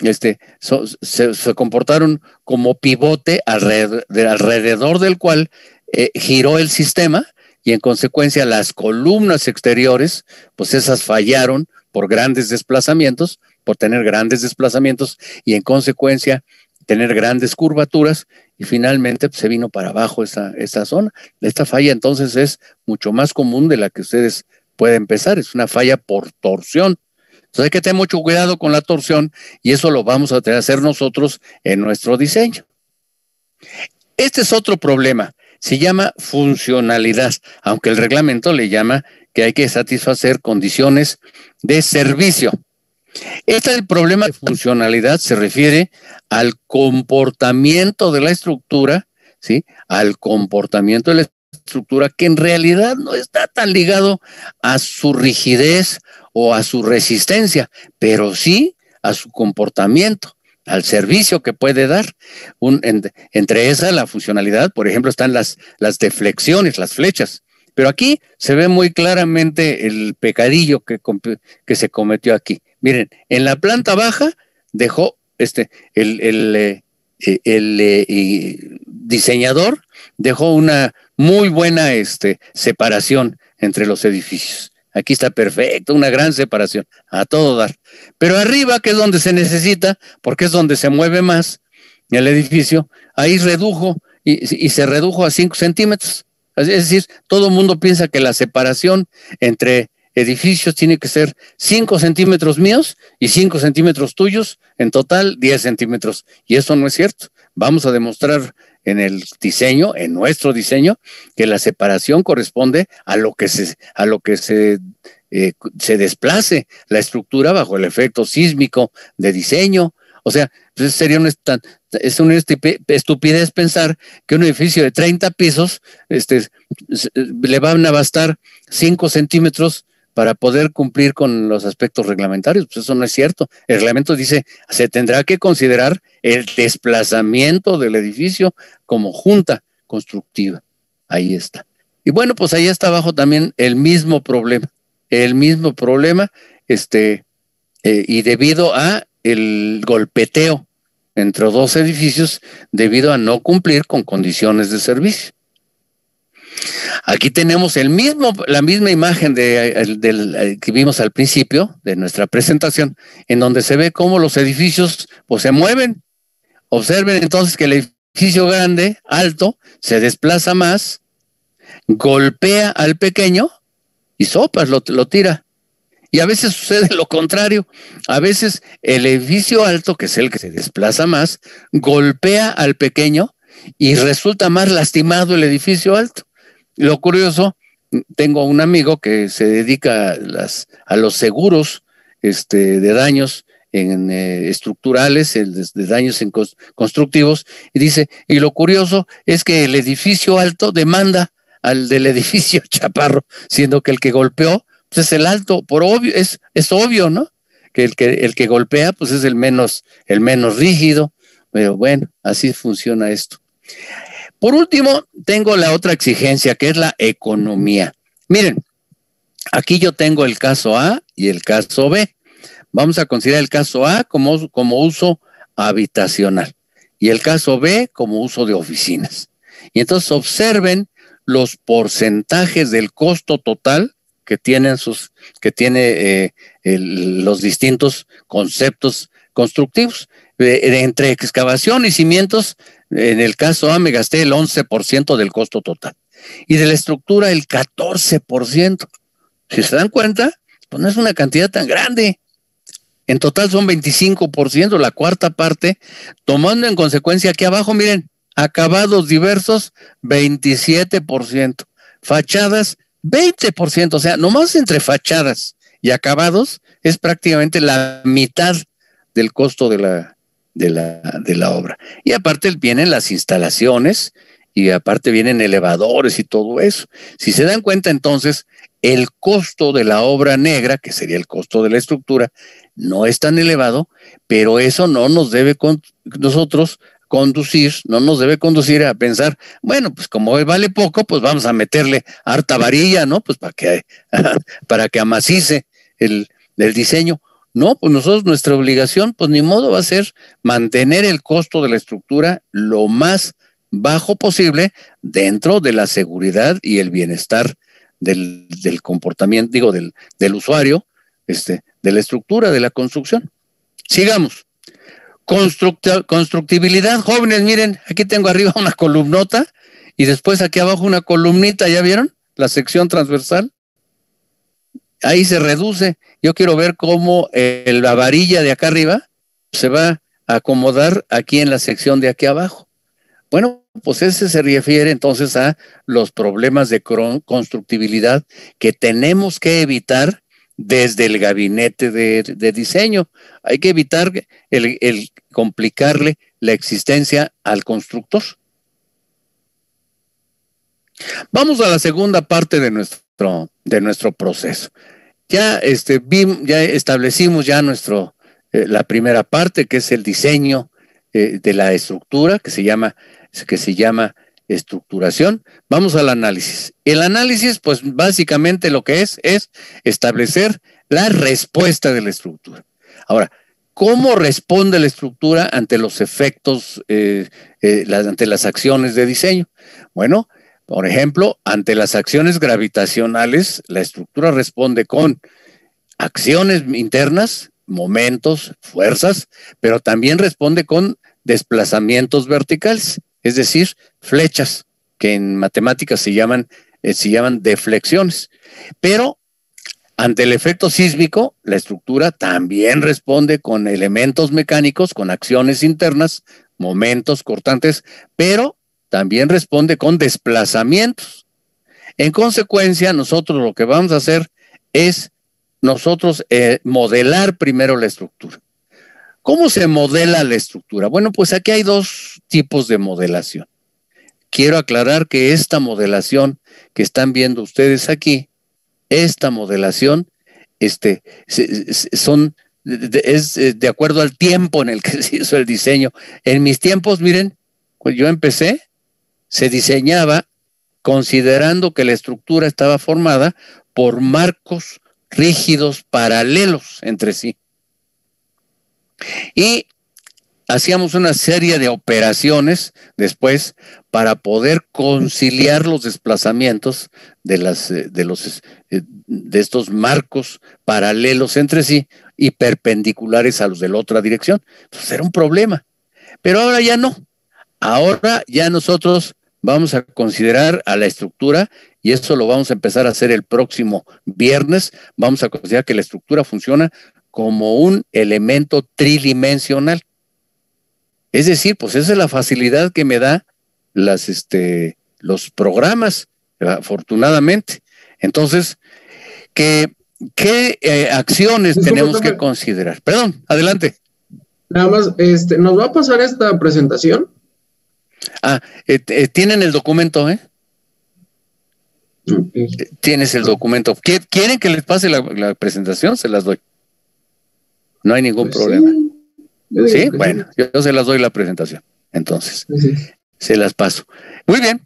este, se, comportaron como pivote alrededor, alrededor del cual eh, giró el sistema y en consecuencia las columnas exteriores, pues esas fallaron por grandes desplazamientos, por tener grandes desplazamientos y en consecuencia tener grandes curvaturas y finalmente pues, se vino para abajo esta, esta zona. Esta falla entonces es mucho más común de la que ustedes pueden pensar, es una falla por torsión. Entonces hay que tener mucho cuidado con la torsión y eso lo vamos a hacer nosotros en nuestro diseño. Este es otro problema. Se llama funcionalidad, aunque el reglamento le llama que hay que satisfacer condiciones de servicio. Este el problema de funcionalidad se refiere al comportamiento de la estructura, ¿sí? Al comportamiento de la estructura que en realidad no está tan ligado a su rigidez o a su resistencia, pero sí a su comportamiento al servicio que puede dar. entre esa la funcionalidad, por ejemplo, están las, las deflexiones, las flechas. Pero aquí se ve muy claramente el pecadillo que, que se cometió aquí. Miren, en la planta baja dejó este, el, el, eh, eh, el eh, diseñador dejó una muy buena este, separación entre los edificios. Aquí está perfecto, una gran separación, a todo dar. Pero arriba, que es donde se necesita, porque es donde se mueve más el edificio, ahí redujo y, y se redujo a 5 centímetros. Es decir, todo el mundo piensa que la separación entre edificios tiene que ser 5 centímetros míos y 5 centímetros tuyos, en total 10 centímetros. Y eso no es cierto vamos a demostrar en el diseño, en nuestro diseño, que la separación corresponde a lo que se, a lo que se, eh, se desplace la estructura bajo el efecto sísmico de diseño. O sea, pues, sería una, es una estupidez pensar que un edificio de 30 pisos este, le van a bastar 5 centímetros para poder cumplir con los aspectos reglamentarios. Pues eso no es cierto. El reglamento dice, se tendrá que considerar el desplazamiento del edificio como junta constructiva. Ahí está. Y bueno, pues ahí está abajo también el mismo problema, el mismo problema, este, eh, y debido a el golpeteo entre dos edificios, debido a no cumplir con condiciones de servicio. Aquí tenemos el mismo, la misma imagen de, eh, que vimos al principio de nuestra presentación, en donde se ve cómo los edificios pues, se mueven. Observen entonces que el edificio grande, alto, se desplaza más, golpea al pequeño y sopas, lo tira. Y a veces sucede lo contrario. A veces el edificio alto, que es el que se desplaza más, golpea al pequeño y resulta más lastimado el edificio alto. Lo curioso, tengo un amigo que se dedica a, los seguros este, de daños en, eh, estructurales, de, daños en constructivos, y dice, y lo curioso es que el edificio alto demanda al del edificio chaparro, siendo que el que golpeó pues, es el alto, por obvio, es, es obvio, ¿no? Que el, que el que golpea pues es el menos, el menos rígido, pero bueno, así funciona esto. Por último, tengo la otra exigencia, que es la economía. Miren, aquí yo tengo el caso A y el caso B. Vamos a considerar el caso A como, como uso habitacional y el caso B como uso de oficinas. Y entonces observen los porcentajes del costo total que tienen sus que tiene eh, los distintos conceptos constructivos eh, entre excavación y cimientos en el caso A me gasté el 11% del costo total y de la estructura el 14%. Si se dan cuenta, pues no es una cantidad tan grande. En total son 25%, la cuarta parte, tomando en consecuencia aquí abajo, miren, acabados diversos, 27%, fachadas, 20%, o sea, nomás entre fachadas y acabados es prácticamente la mitad del costo de la, de la, de la obra. Y aparte vienen las instalaciones y aparte vienen elevadores y todo eso. Si se dan cuenta entonces, el costo de la obra negra, que sería el costo de la estructura, no es tan elevado, pero eso no nos debe nosotros conducir, no nos debe conducir a pensar, bueno, pues como vale poco, pues vamos a meterle harta varilla, ¿no? Pues para que, para que amacice el, el diseño. No, pues nosotros nuestra obligación, pues ni modo va a ser mantener el costo de la estructura lo más bajo posible dentro de la seguridad y el bienestar del, comportamiento, digo, del, usuario, este, de la estructura de la construcción. Sigamos. constructibilidad, jóvenes, miren, aquí tengo arriba una columnota y después aquí abajo una columnita, ¿ya vieron? La sección transversal ahí se reduce. Yo quiero ver cómo eh, la varilla de acá arriba se va a acomodar aquí en la sección de aquí abajo. Bueno, pues ese se refiere entonces a los problemas de constructibilidad que tenemos que evitar desde el gabinete de, diseño. Hay que evitar el, complicarle la existencia al constructor. Vamos a la segunda parte de nuestro de nuestro proceso. Ya, este, ya establecimos ya nuestro, eh, la primera parte, que es el diseño eh, de la estructura, que se llama, que se llama estructuración. Vamos al análisis. El análisis, pues básicamente lo que es es establecer la respuesta de la estructura. Ahora, ¿cómo responde la estructura ante los efectos, eh, ante las acciones de diseño? Bueno, por ejemplo, ante las acciones gravitacionales, la estructura responde con acciones internas, momentos, fuerzas, pero también responde con desplazamientos verticales, es decir, flechas, que en matemáticas se llaman, eh, se llaman deflexiones. Pero ante el efecto sísmico, la estructura también responde con elementos mecánicos, con acciones internas, momentos cortantes, pero también responde con desplazamientos. En consecuencia, nosotros lo que vamos a hacer es nosotros eh, modelar primero la estructura. ¿Cómo se modela la estructura? Bueno, pues aquí hay dos tipos de modelación. Quiero aclarar que esta modelación que están viendo ustedes aquí, esta modelación este, son es eh, de acuerdo al tiempo en el que se hizo el diseño. En mis tiempos, miren, pues yo empecé se diseñaba considerando que la estructura estaba formada por marcos rígidos paralelos entre sí. Y hacíamos una serie de operaciones después para poder conciliar los desplazamientos de, las, eh, de, los, eh, de estos marcos paralelos entre sí y perpendiculares a los de la otra dirección. Entonces pues, era un problema. Pero ahora ya no. Ahora ya nosotros vamos a considerar a la estructura y eso lo vamos a empezar a hacer el próximo viernes. Vamos a considerar que la estructura funciona como un elemento tridimensional. Es decir, pues esa es la facilidad que me da este, los programas, afortunadamente. Entonces, ¿qué, eh, acciones tenemos que considerar? Perdón, adelante. Nada más, este, ¿nos va a pasar esta presentación? Ah, eh, eh, tienen el documento, ¿eh? eh tienes el documento. ¿Quieren que les pase la, presentación? Se las doy. No hay ningún pues problema. Sí, bueno, yo se las doy la presentación. Entonces, se las paso. Muy bien.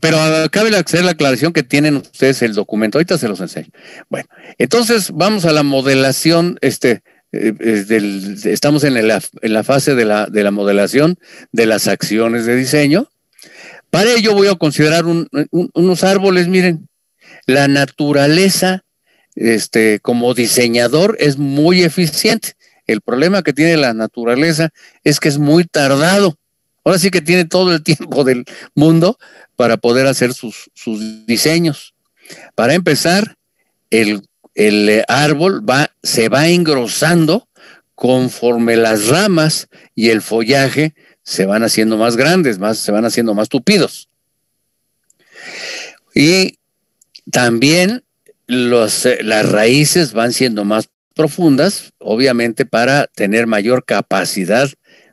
pero cabe hacer la aclaración que tienen ustedes el documento. Ahorita se los enseño. Bueno, entonces vamos a la modelación. Este, eh, eh, estamos en la, fase de la, modelación de las acciones de diseño. Para ello voy a considerar unos árboles, miren, la naturaleza este, como diseñador es muy eficiente. El problema que tiene la naturaleza es que es muy tardado. Ahora sí que tiene todo el tiempo del mundo para poder hacer sus, sus diseños. Para empezar, el el eh, árbol se va engrosando conforme las ramas y el follaje se van haciendo más grandes, más, se van haciendo más tupidos. Y también eh, las raíces van siendo más profundas, obviamente para tener mayor capacidad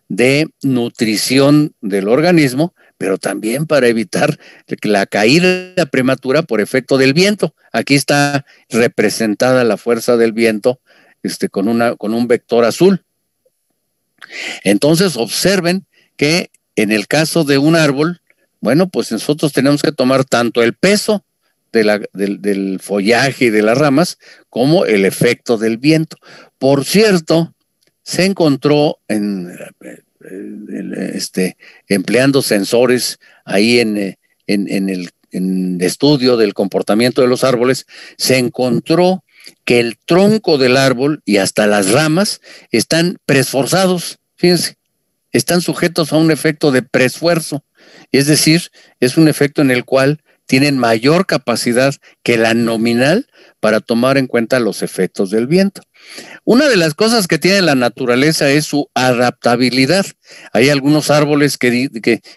de nutrición del organismo pero también para evitar la caída prematura por efecto del viento. Aquí está representada la fuerza del viento este, con, una, con un vector azul. Entonces, observen que en el caso de un árbol, bueno, pues nosotros tenemos que tomar tanto el peso del, del follaje y de las ramas como el efecto del viento. Por cierto, se encontró en este, empleando sensores ahí en, eh, el estudio del comportamiento de los árboles, se encontró que el tronco del árbol y hasta las ramas están presforzados, fíjense, están sujetos a un efecto de presfuerzo, es decir, es un efecto en el cual tienen mayor capacidad que la nominal para tomar en cuenta los efectos del viento. Una de las cosas que tiene la naturaleza es su adaptabilidad. Hay algunos árboles que,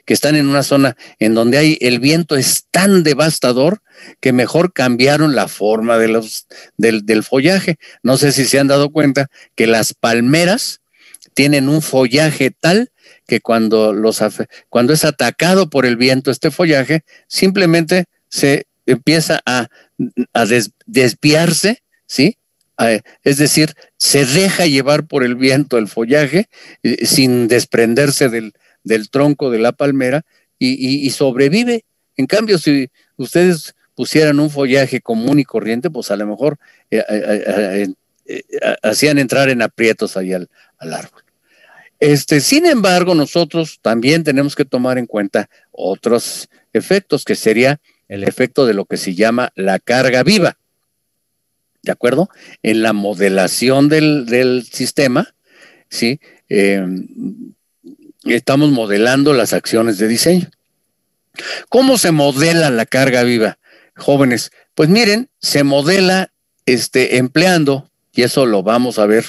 están en una zona en donde hay, el viento es tan devastador que mejor cambiaron la forma de los, del, del follaje. No sé si se han dado cuenta que las palmeras tienen un follaje tal que cuando, los, cuando es atacado por el viento este follaje, simplemente se empieza a, desviarse, ¿sí? es decir, se deja llevar por el viento el follaje eh, sin desprenderse del, tronco de la palmera y, sobrevive. En cambio, si ustedes pusieran un follaje común y corriente, pues a lo mejor eh, eh, hacían entrar en aprietos ahí al, al árbol. Este, sin embargo, nosotros también tenemos que tomar en cuenta otros efectos, que sería el efecto de lo que se llama la carga viva. ¿de acuerdo? En la modelación del, sistema, ¿sí? Em, estamos modelando las acciones de diseño. ¿Cómo se modela la carga viva, jóvenes? Pues miren, se modela este, empleando, y eso lo vamos a ver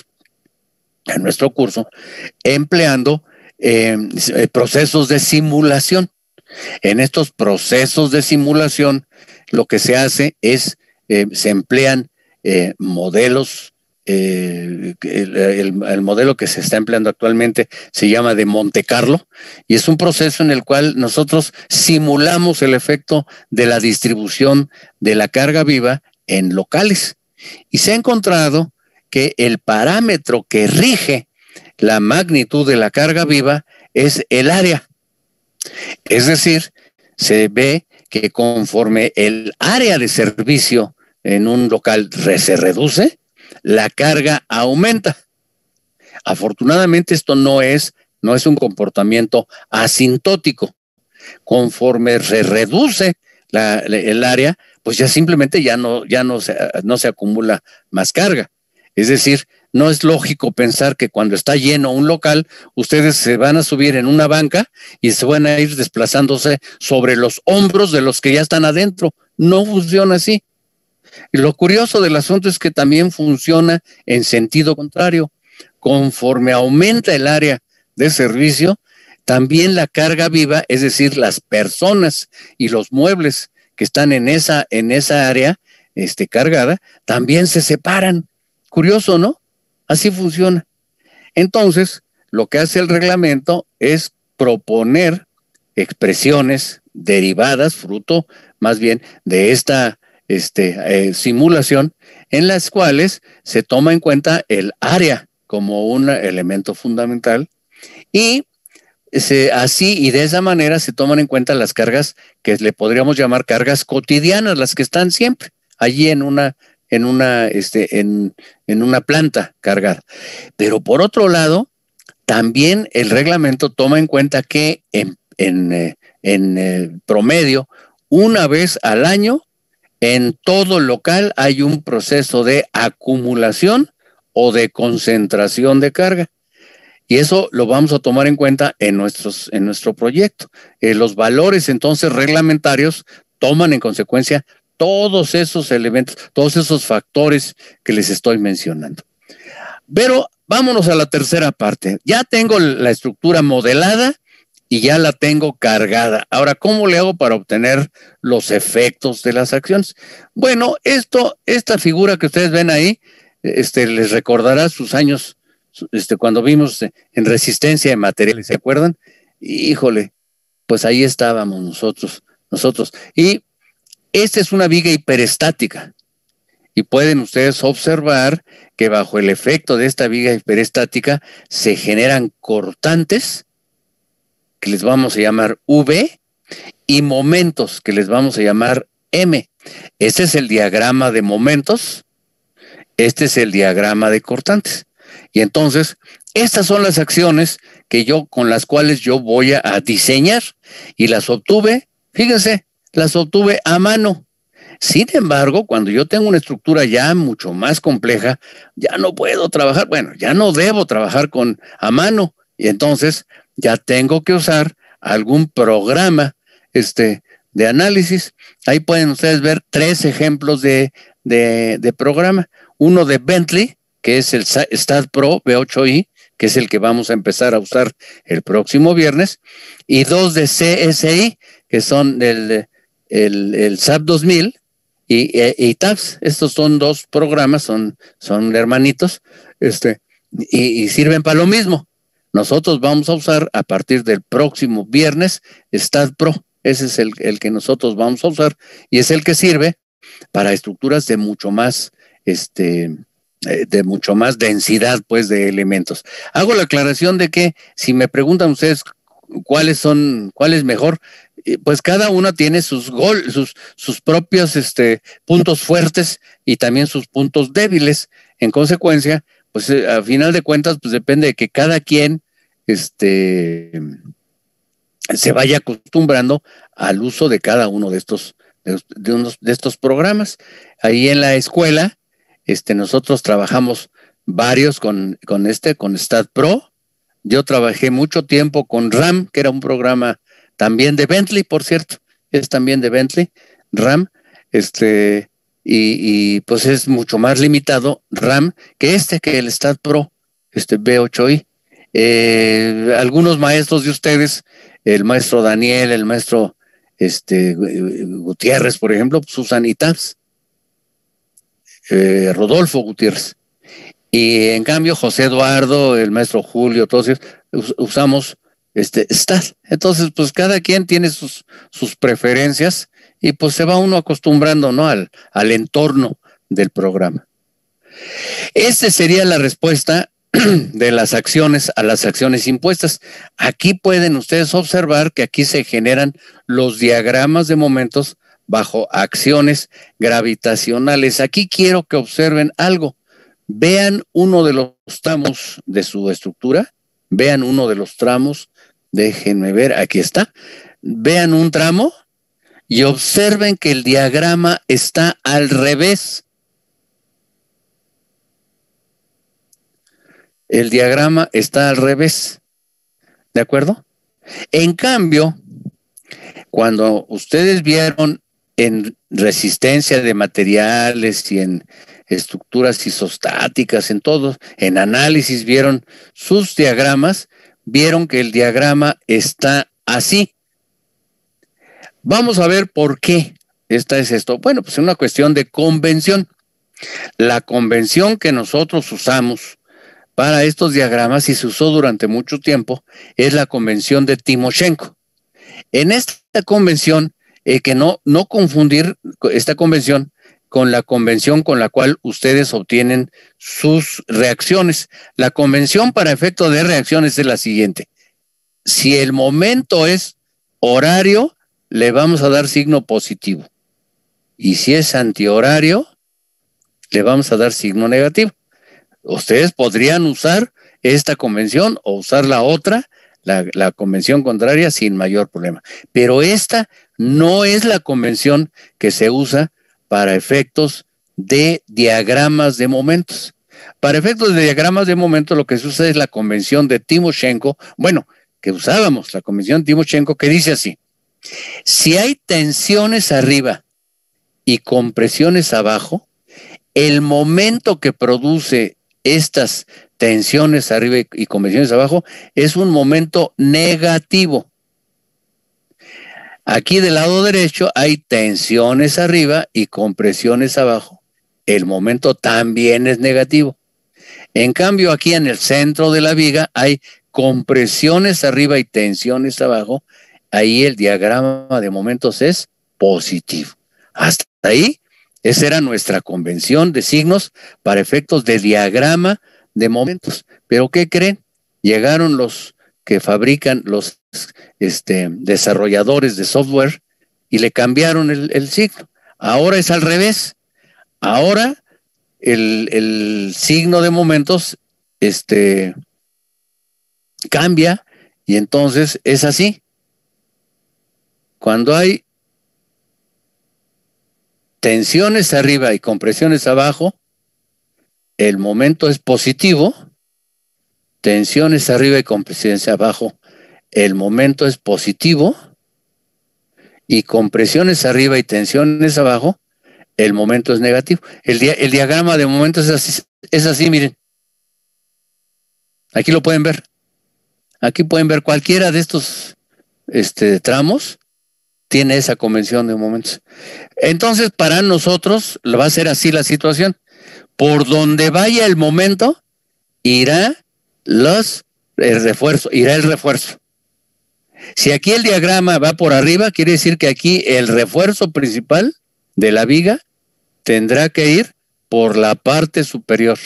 en nuestro curso, empleando em, eh, procesos de simulación. En estos procesos de simulación, lo que se hace es, em, se emplean eh, modelos. Eh, el, el, modelo que se está empleando actualmente se llama de Monte Carlo y es un proceso en el cual nosotros simulamos el efecto de la distribución de la carga viva en locales. Y se ha encontrado que el parámetro que rige la magnitud de la carga viva es el área. Es decir, se ve que conforme el área de servicio en un local se reduce, la carga aumenta. Afortunadamente esto no es, no es un comportamiento asintótico. Conforme se reduce el área, pues ya simplemente ya no, ya no no se acumula más carga. Es decir, no es lógico pensar que cuando está lleno un local, ustedes se van a subir en una banca y se van a ir desplazándose sobre los hombros de los que ya están adentro. No funciona así. Lo curioso del asunto es que también funciona en sentido contrario. Conforme aumenta el área de servicio, también la carga viva, es decir, las personas y los muebles que están en esa, en esa área este, cargada, también se separan. Curioso, ¿no? Así funciona. Entonces, lo que hace el reglamento es proponer expresiones derivadas, fruto más bien de esta este, eh, simulación en las cuales se toma en cuenta el área como un elemento fundamental y así y de esa manera se toman en cuenta las cargas que le podríamos llamar cargas cotidianas, las que están siempre allí en una, en una, este, en, en una planta cargada. Pero por otro lado, también el reglamento toma en cuenta que en, en, eh, en eh, promedio, una vez al año, en todo local hay un proceso de acumulación o de concentración de carga. Y eso lo vamos a tomar en cuenta en, nuestros, en nuestro proyecto. Eh, los valores entonces reglamentarios toman en consecuencia todos esos elementos, todos esos factores que les estoy mencionando. Pero vámonos a la tercera parte. Ya tengo la estructura modelada, y ya la tengo cargada. Ahora, ¿cómo le hago para obtener los efectos de las acciones? Bueno, esto, esta figura que ustedes ven ahí, este, les recordará sus años, este, cuando vimos este, en resistencia de materiales, ¿se acuerdan? Híjole, pues ahí estábamos nosotros, nosotros. Y esta es una viga hiperestática. Y pueden ustedes observar que bajo el efecto de esta viga hiperestática se generan cortantes que les vamos a llamar V, y momentos, que les vamos a llamar M. Este es el diagrama de momentos, este es el diagrama de cortantes. Y entonces, estas son las acciones que yo, con las cuales yo voy a, diseñar y las obtuve, fíjense, las obtuve a mano. Sin embargo, cuando yo tengo una estructura ya mucho más compleja, ya no puedo trabajar, bueno, ya no debo trabajar con a mano. Y entonces ya tengo que usar algún programa este, de análisis. Ahí pueden ustedes ver tres ejemplos de, programa. Uno de Bentley, que es el Stat Pro V8i, que es el que vamos a empezar a usar el próximo viernes, y dos de CSI, que son el, SAP 2000 y, e, y, TAPS. Estos son dos programas, son, son hermanitos, este, y sirven para lo mismo. Nosotros vamos a usar a partir del próximo viernes pro. Ese es el, que nosotros vamos a usar y es el que sirve para estructuras de mucho más, este, eh, de mucho más densidad, pues, de elementos. Hago la aclaración de que si me preguntan ustedes cuáles son, cuál es mejor, pues cada uno tiene sus gol, sus, sus propios este, puntos fuertes y también sus puntos débiles. En consecuencia, pues eh, al final de cuentas, pues depende de que cada quien este, se vaya acostumbrando al uso de cada uno de estos, de, estos programas. Ahí en la escuela, este, nosotros trabajamos varios con, este, con Stat Pro. Yo trabajé mucho tiempo con RAM, que era un programa también de Bentley, por cierto, es también de Bentley, RAM, este, y, y pues es mucho más limitado RAM que este, que el Stat Pro, este B8i. Eh, algunos maestros de ustedes, el maestro Daniel, el maestro este, Gutiérrez, por ejemplo, Susan pues, eh, Rodolfo Gutiérrez. Y en cambio, José Eduardo, el maestro Julio, todos usamos este, Entonces, pues cada quien tiene sus, sus preferencias y pues se va uno acostumbrando ¿no? al, al entorno del programa. Esa sería la respuesta de las acciones a las acciones impuestas. Aquí pueden ustedes observar que aquí se generan los diagramas de momentos bajo acciones gravitacionales. Aquí quiero que observen algo. Vean uno de los tramos de su estructura, vean uno de los tramos, déjenme ver, aquí está. Vean un tramo y observen que el diagrama está al revés el diagrama está al revés. ¿De acuerdo? En cambio, cuando ustedes vieron en resistencia de materiales y en estructuras isostáticas, en todo, en análisis vieron sus diagramas, vieron que el diagrama está así. Vamos a ver por qué esta es esto. Bueno, pues es una cuestión de convención. La convención que nosotros usamos para estos diagramas y se usó durante mucho tiempo es la convención de Timoshenko. En esta convención, eh, que no, no confundir esta convención con la convención con la cual ustedes obtienen sus reacciones. La convención para efecto de reacciones es la siguiente. Si el momento es horario, le vamos a dar signo positivo. Y si es antihorario, le vamos a dar signo negativo ustedes podrían usar esta convención o usar la otra, la, convención contraria, sin mayor problema. Pero esta no es la convención que se usa para efectos de diagramas de momentos. Para efectos de diagramas de momentos, lo que se usa es la convención de Timoshenko, bueno, que usábamos, la convención Timoshenko, que dice así, si hay tensiones arriba y compresiones abajo, el momento que produce estas tensiones arriba y compresiones abajo, es un momento negativo. Aquí del lado derecho hay tensiones arriba y compresiones abajo. El momento también es negativo. En cambio, aquí en el centro de la viga hay compresiones arriba y tensiones abajo. Ahí el diagrama de momentos es positivo. Hasta ahí esa era nuestra convención de signos para efectos de diagrama de momentos. Pero ¿qué creen? Llegaron los que fabrican los este, desarrolladores de software y le cambiaron el, signo. Ahora es al revés. Ahora el, signo de momentos este, cambia y entonces es así. Cuando hay tensiones arriba y compresiones abajo, el momento es positivo, tensiones arriba y compresiones abajo, el momento es positivo, y compresiones arriba y tensiones abajo, el momento es negativo. El, el diagrama de momento es así, es así, miren. Aquí lo pueden ver. Aquí pueden ver cualquiera de estos este, tramos tiene esa convención de un momento Entonces, para nosotros va a ser así la situación. Por donde vaya el momento, irá los, el irá el refuerzo. Si aquí el diagrama va por arriba, quiere decir que aquí el refuerzo principal de la viga tendrá que ir por la parte superior.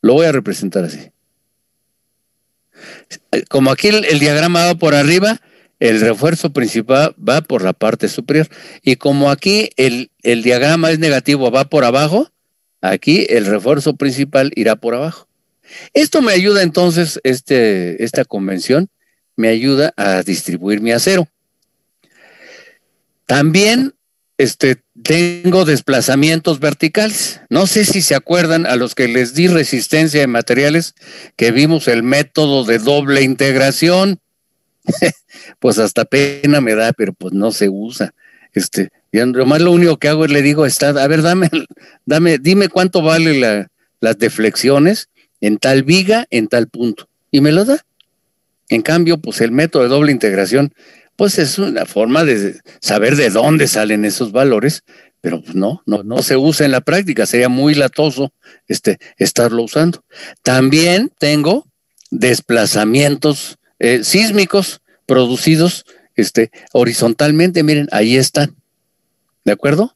Lo voy a representar así como aquí el, diagrama va por arriba, el refuerzo principal va por la parte superior. Y como aquí el, diagrama es negativo, va por abajo, aquí el refuerzo principal irá por abajo. Esto me ayuda entonces, este, esta convención me ayuda a distribuir mi acero. También este, tengo desplazamientos verticales. No sé si se acuerdan a los que les di resistencia de materiales que vimos el método de doble integración. pues hasta pena me da, pero pues no se usa. Este, y más lo único que hago es le digo, está, a ver, dame, dame, dime cuánto vale las deflexiones en tal viga, en tal punto. Y me lo da. En cambio, pues el método de doble integración, pues es una forma de saber de dónde salen esos valores, pero pues, no, no, se usa en la práctica, sería muy latoso este, estarlo usando. También tengo desplazamientos eh, sísmicos producidos este, horizontalmente, miren, ahí están, ¿de acuerdo?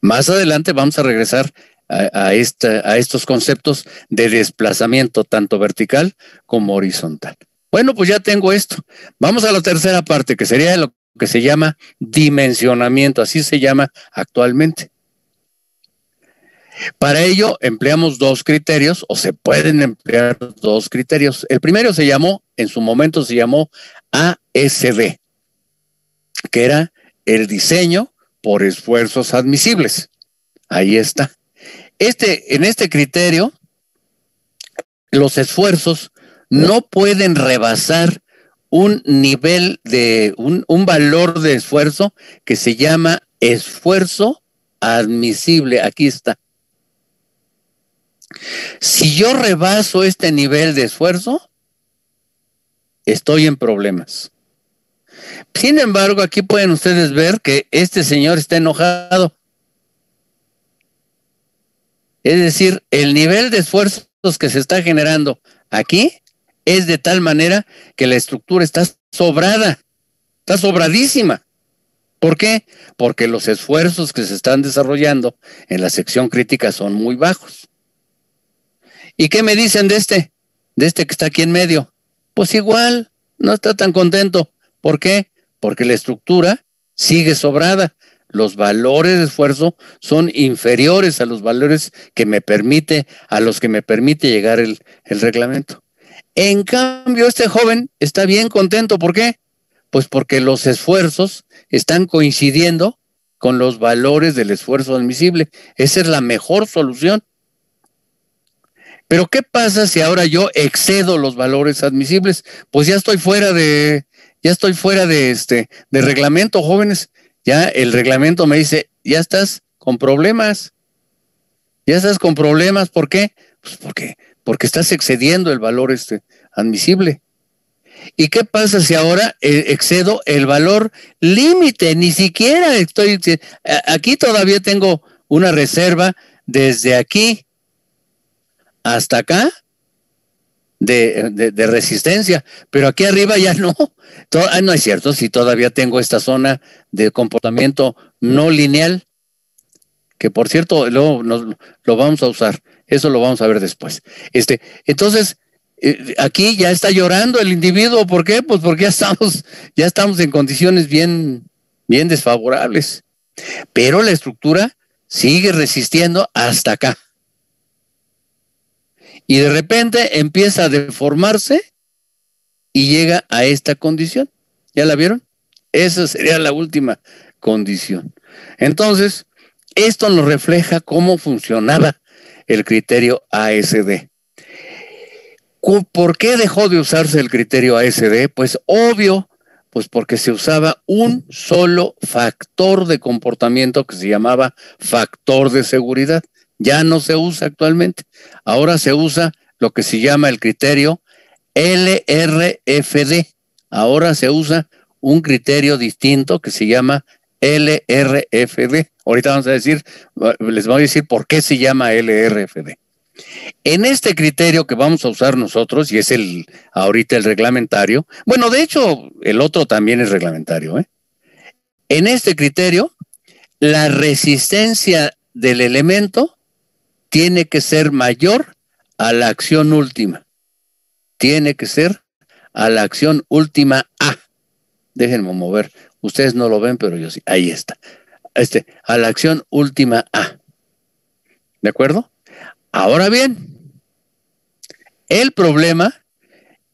Más adelante vamos a regresar a estos conceptos de desplazamiento, tanto vertical como horizontal. Bueno, pues ya tengo esto. Vamos a la tercera parte, que sería lo que se llama dimensionamiento, así se llama actualmente. Para ello empleamos dos criterios o se pueden emplear dos criterios. El primero se llamó, en su momento se llamó ASD, que era el diseño por esfuerzos admisibles. Ahí está. Este, en este criterio, los esfuerzos no pueden rebasar un nivel de, un, valor de esfuerzo que se llama esfuerzo admisible. Aquí está. Si yo rebaso este nivel de esfuerzo, estoy en problemas. Sin embargo, aquí pueden ustedes ver que este señor está enojado. Es decir, el nivel de esfuerzos que se está generando aquí es de tal manera que la estructura está sobrada, está sobradísima. ¿Por qué? Porque los esfuerzos que se están desarrollando en la sección crítica son muy bajos. ¿Y qué me dicen de este? De este que está aquí en medio. Pues igual, no está tan contento. ¿Por qué? Porque la estructura sigue sobrada. Los valores de esfuerzo son inferiores a los valores que me permite, a los que me permite llegar el, el reglamento. En cambio, este joven está bien contento. ¿Por qué? Pues porque los esfuerzos están coincidiendo con los valores del esfuerzo admisible. Esa es la mejor solución. Pero ¿qué pasa si ahora yo excedo los valores admisibles? Pues ya estoy fuera de, ya estoy fuera de este, reglamento, jóvenes. Ya el reglamento me dice, ya estás con problemas. Ya estás con problemas. ¿Por qué? Pues porque porque estás excediendo el valor este admisible. ¿Y qué pasa si ahora eh, excedo el valor límite? Ni siquiera estoy, aquí todavía tengo una reserva desde aquí hasta acá de, resistencia, pero aquí arriba ya no. Ah, no es cierto, si todavía tengo esta zona de comportamiento no lineal, que por cierto, luego lo vamos a usar. Eso lo vamos a ver después. Este, entonces, eh, aquí ya está llorando el individuo. ¿Por qué? Pues porque ya estamos, ya estamos en condiciones bien, bien desfavorables. Pero la estructura sigue resistiendo hasta acá. Y de repente empieza a deformarse y llega a esta condición. ¿Ya la vieron? Esa sería la última condición. Entonces, esto nos refleja cómo funcionaba el criterio ASD. ¿Por qué dejó de usarse el criterio ASD? Pues obvio, pues porque se usaba un solo factor de comportamiento que se llamaba factor de seguridad. Ya no se usa actualmente. Ahora se usa lo que se llama el criterio LRFD. Ahora se usa un criterio distinto que se llama LRFD. Ahorita vamos a decir, les voy a decir por qué se llama LRFD. En este criterio que vamos a usar nosotros, y es el ahorita el reglamentario, bueno, de hecho, el otro también es reglamentario. ¿eh? En este criterio, la resistencia del elemento tiene que ser mayor a la acción última. Tiene que ser a la acción última A. Déjenme mover Ustedes no lo ven, pero yo sí. Ahí está. Este, a la acción última A. ¿De acuerdo? Ahora bien, el problema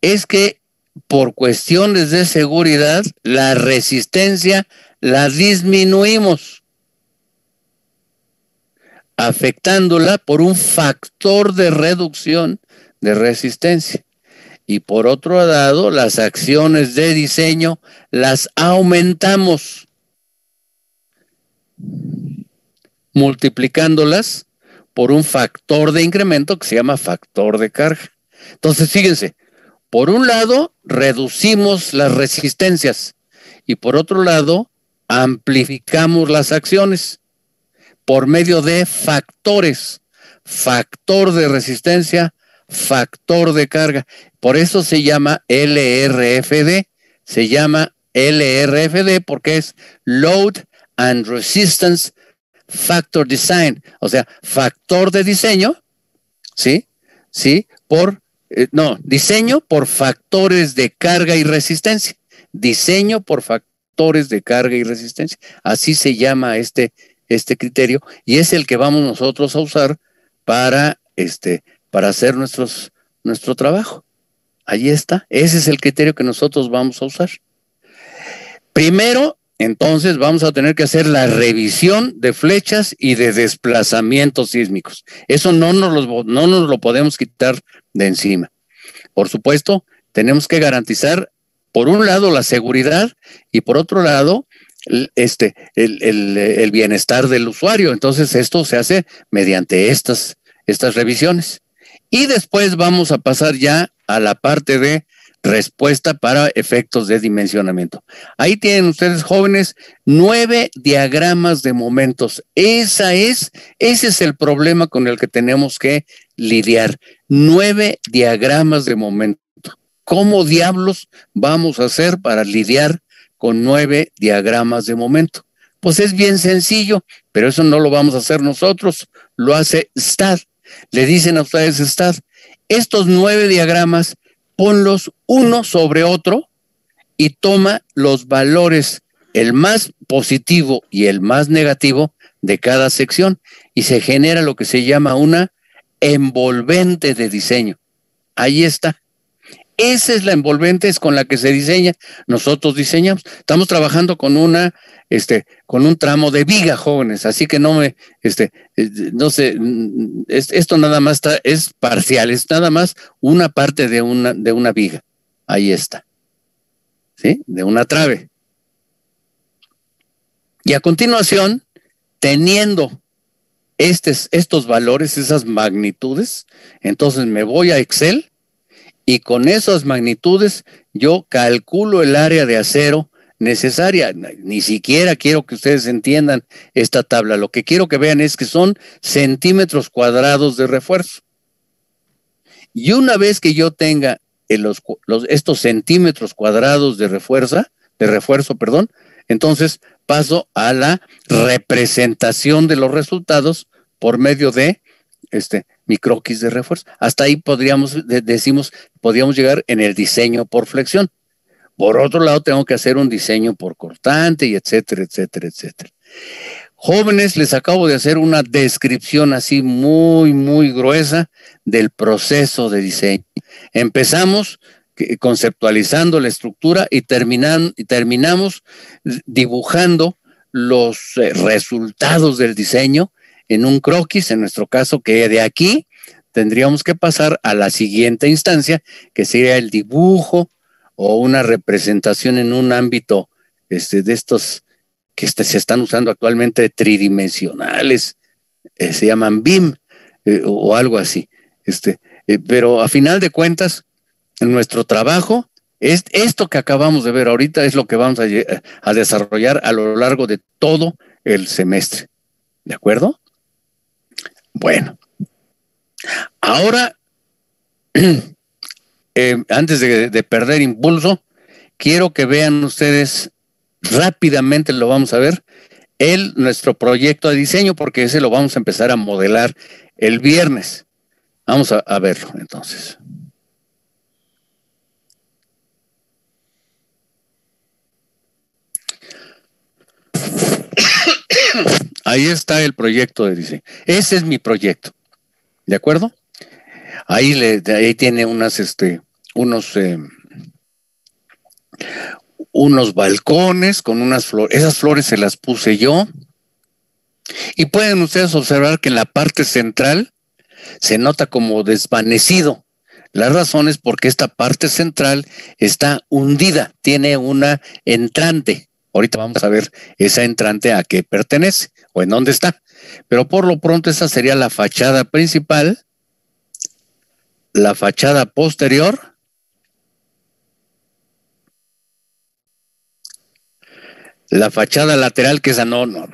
es que por cuestiones de seguridad, la resistencia la disminuimos, afectándola por un factor de reducción de resistencia y por otro lado, las acciones de diseño las aumentamos multiplicándolas por un factor de incremento que se llama factor de carga. Entonces, fíjense, por un lado, reducimos las resistencias y por otro lado, amplificamos las acciones por medio de factores, factor de resistencia, factor de carga. Por eso se llama LRFD. Se llama LRFD porque es Load and Resistance Factor Design, o sea, factor de diseño, ¿sí? ¿Sí? Por, eh, no, diseño por factores de carga y resistencia. Diseño por factores de carga y resistencia. Así se llama este, este criterio y es el que vamos nosotros a usar para este, para hacer nuestros, nuestro trabajo. Allí está. Ese es el criterio que nosotros vamos a usar. Primero, entonces, vamos a tener que hacer la revisión de flechas y de desplazamientos sísmicos. Eso no nos, los, no nos lo podemos quitar de encima. Por supuesto, tenemos que garantizar, por un lado, la seguridad y por otro lado, este, el, el bienestar del usuario. Entonces, esto se hace mediante estas, estas revisiones. Y después vamos a pasar ya a la parte de respuesta para efectos de dimensionamiento. Ahí tienen ustedes, jóvenes, nueve diagramas de momentos. Esa es, ese es el problema con el que tenemos que lidiar. Nueve diagramas de momento. ¿Cómo diablos vamos a hacer para lidiar con nueve diagramas de momento? Pues es bien sencillo, pero eso no lo vamos a hacer nosotros, lo hace STAD. Le dicen a ustedes, estas, estos nueve diagramas, ponlos uno sobre otro y toma los valores, el más positivo y el más negativo de cada sección, y se genera lo que se llama una envolvente de diseño. Ahí está. Esa es la envolvente es con la que se diseña. Nosotros diseñamos. Estamos trabajando con una, este, con un tramo de viga, jóvenes. Así que no me, este, eh, no sé, mm, esto nada más está, es parcial, es nada más una parte de una, de una viga. Ahí está. ¿Sí? De una trave. Y a continuación, teniendo estos valores, esas magnitudes, entonces me voy a Excel y con esas magnitudes yo calculo el área de acero necesaria. Ni siquiera quiero que ustedes entiendan esta tabla. Lo que quiero que vean es que son centímetros cuadrados de refuerzo. Y una vez que yo tenga estos centímetros cuadrados de refuerza, de refuerzo, perdón, entonces paso a la representación de los resultados por medio de este, mi de refuerzo. Hasta ahí podríamos, decimos, podríamos llegar en el diseño por flexión. Por otro lado, tengo que hacer un diseño por cortante y etcétera, etcétera, etcétera. Jóvenes, les acabo de hacer una descripción así muy, muy gruesa del proceso de diseño. Empezamos conceptualizando la estructura y, y terminamos dibujando los eh, resultados del diseño en un croquis, en nuestro caso, que de aquí tendríamos que pasar a la siguiente instancia, que sería el dibujo o una representación en un ámbito este, de estos que este, se están usando actualmente tridimensionales, eh, se llaman BIM eh, o, algo así. Este, eh, pero a final de cuentas, nuestro trabajo es esto que acabamos de ver ahorita, es lo que vamos a desarrollar a lo largo de todo el semestre. ¿De acuerdo? Bueno, ahora, eh, antes de, perder impulso, quiero que vean ustedes rápidamente, lo vamos a ver, el, nuestro proyecto de diseño, porque ese lo vamos a empezar a modelar el viernes. Vamos a, a verlo entonces. Ahí está el proyecto de Ese es mi proyecto. ¿De acuerdo? Ahí, ahí tiene unas, este, unos, eh, unos balcones con unas flores. Esas flores se las puse yo. Y pueden ustedes observar que en la parte central se nota como desvanecido. La razón es porque esta parte central está hundida, tiene una entrante. Ahorita vamos a ver esa entrante a qué pertenece o en dónde está. Pero por lo pronto esa sería la fachada principal, la fachada posterior la fachada lateral, que esa no, no,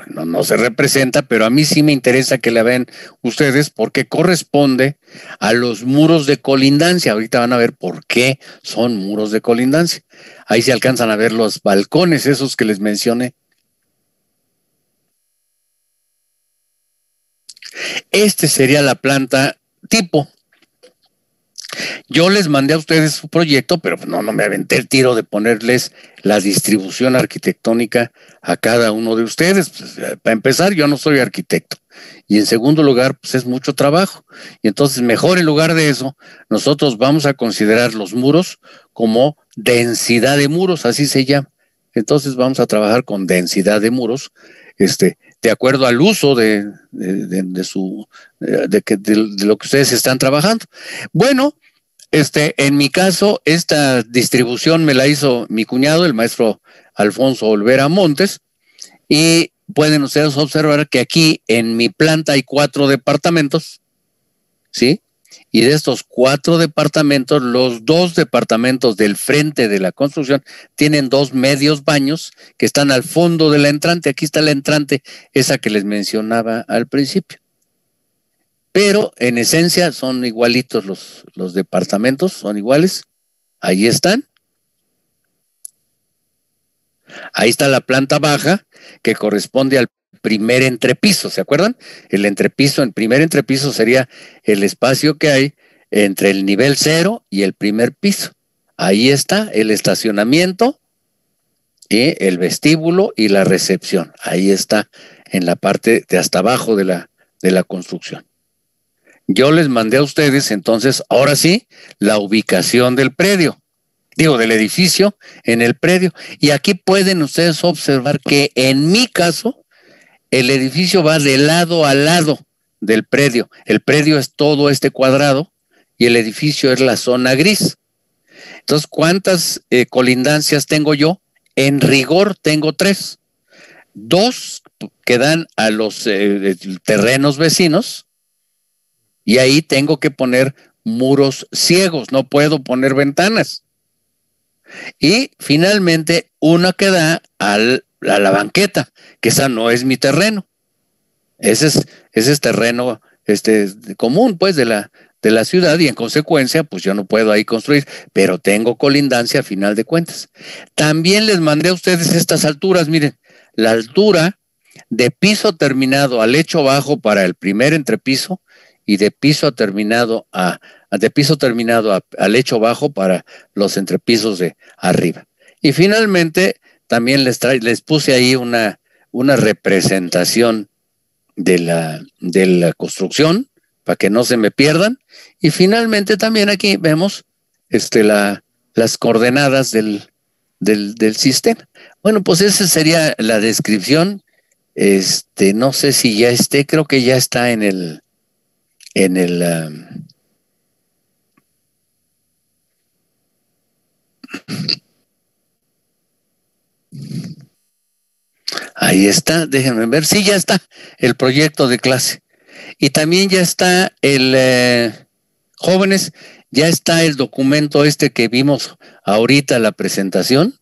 se representa, pero a mí sí me interesa que la vean ustedes porque corresponde a los muros de colindancia. Ahorita van a ver por qué son muros de colindancia. Ahí se alcanzan a ver los balcones, esos que les mencioné. Este sería la planta tipo, yo les mandé a ustedes su proyecto, pero no, no me aventé el tiro de ponerles la distribución arquitectónica a cada uno de ustedes. Pues, eh, para empezar, yo no soy arquitecto. Y en segundo lugar, pues es mucho trabajo. Y entonces, mejor en lugar de eso, nosotros vamos a considerar los muros como densidad de muros, así se llama. Entonces vamos a trabajar con densidad de muros, este, de acuerdo al uso de su eh, de, de, lo que ustedes están trabajando. Bueno, este, en mi caso, esta distribución me la hizo mi cuñado, el maestro Alfonso Olvera Montes, y pueden ustedes observar que aquí en mi planta hay cuatro departamentos, ¿sí? Y de estos cuatro departamentos, los dos departamentos del frente de la construcción tienen dos medios baños que están al fondo de la entrante. Aquí está la entrante, esa que les mencionaba al principio pero en esencia son igualitos los, los departamentos, son iguales. Ahí están. Ahí está la planta baja que corresponde al primer entrepiso, ¿se acuerdan? El entrepiso, el primer entrepiso sería el espacio que hay entre el nivel cero y el primer piso. Ahí está el estacionamiento, y el vestíbulo y la recepción. Ahí está en la parte de hasta abajo de de la construcción yo les mandé a ustedes entonces, ahora sí, la ubicación del predio, digo, del edificio en el predio. Y aquí pueden ustedes observar que en mi caso, el edificio va de lado a lado del predio. El predio es todo este cuadrado y el edificio es la zona gris. Entonces, ¿cuántas eh, colindancias tengo yo? En rigor tengo tres. Dos que dan a los eh, terrenos vecinos y ahí tengo que poner muros ciegos, no puedo poner ventanas. Y finalmente una que da a la banqueta, que esa no es mi terreno. Ese es, ese terreno este, común, pues, de la, de la ciudad y en consecuencia, pues yo no puedo ahí construir, pero tengo colindancia a final de cuentas. También les mandé a ustedes estas alturas, miren, la altura de piso terminado al hecho bajo para el primer entrepiso y de piso terminado a, de piso terminado al hecho bajo para los entrepisos de arriba. Y finalmente, también les, les puse ahí una, una representación de la, de construcción para que no se me pierdan. Y finalmente también aquí vemos este, la, las coordenadas del, del, sistema. Bueno, pues esa sería la descripción. Este, no sé si ya esté, creo que ya está en el, en el... Eh, ahí está, déjenme ver. Sí, ya está el proyecto de clase. Y también ya está el, eh, jóvenes, ya está el documento este que vimos ahorita, la presentación.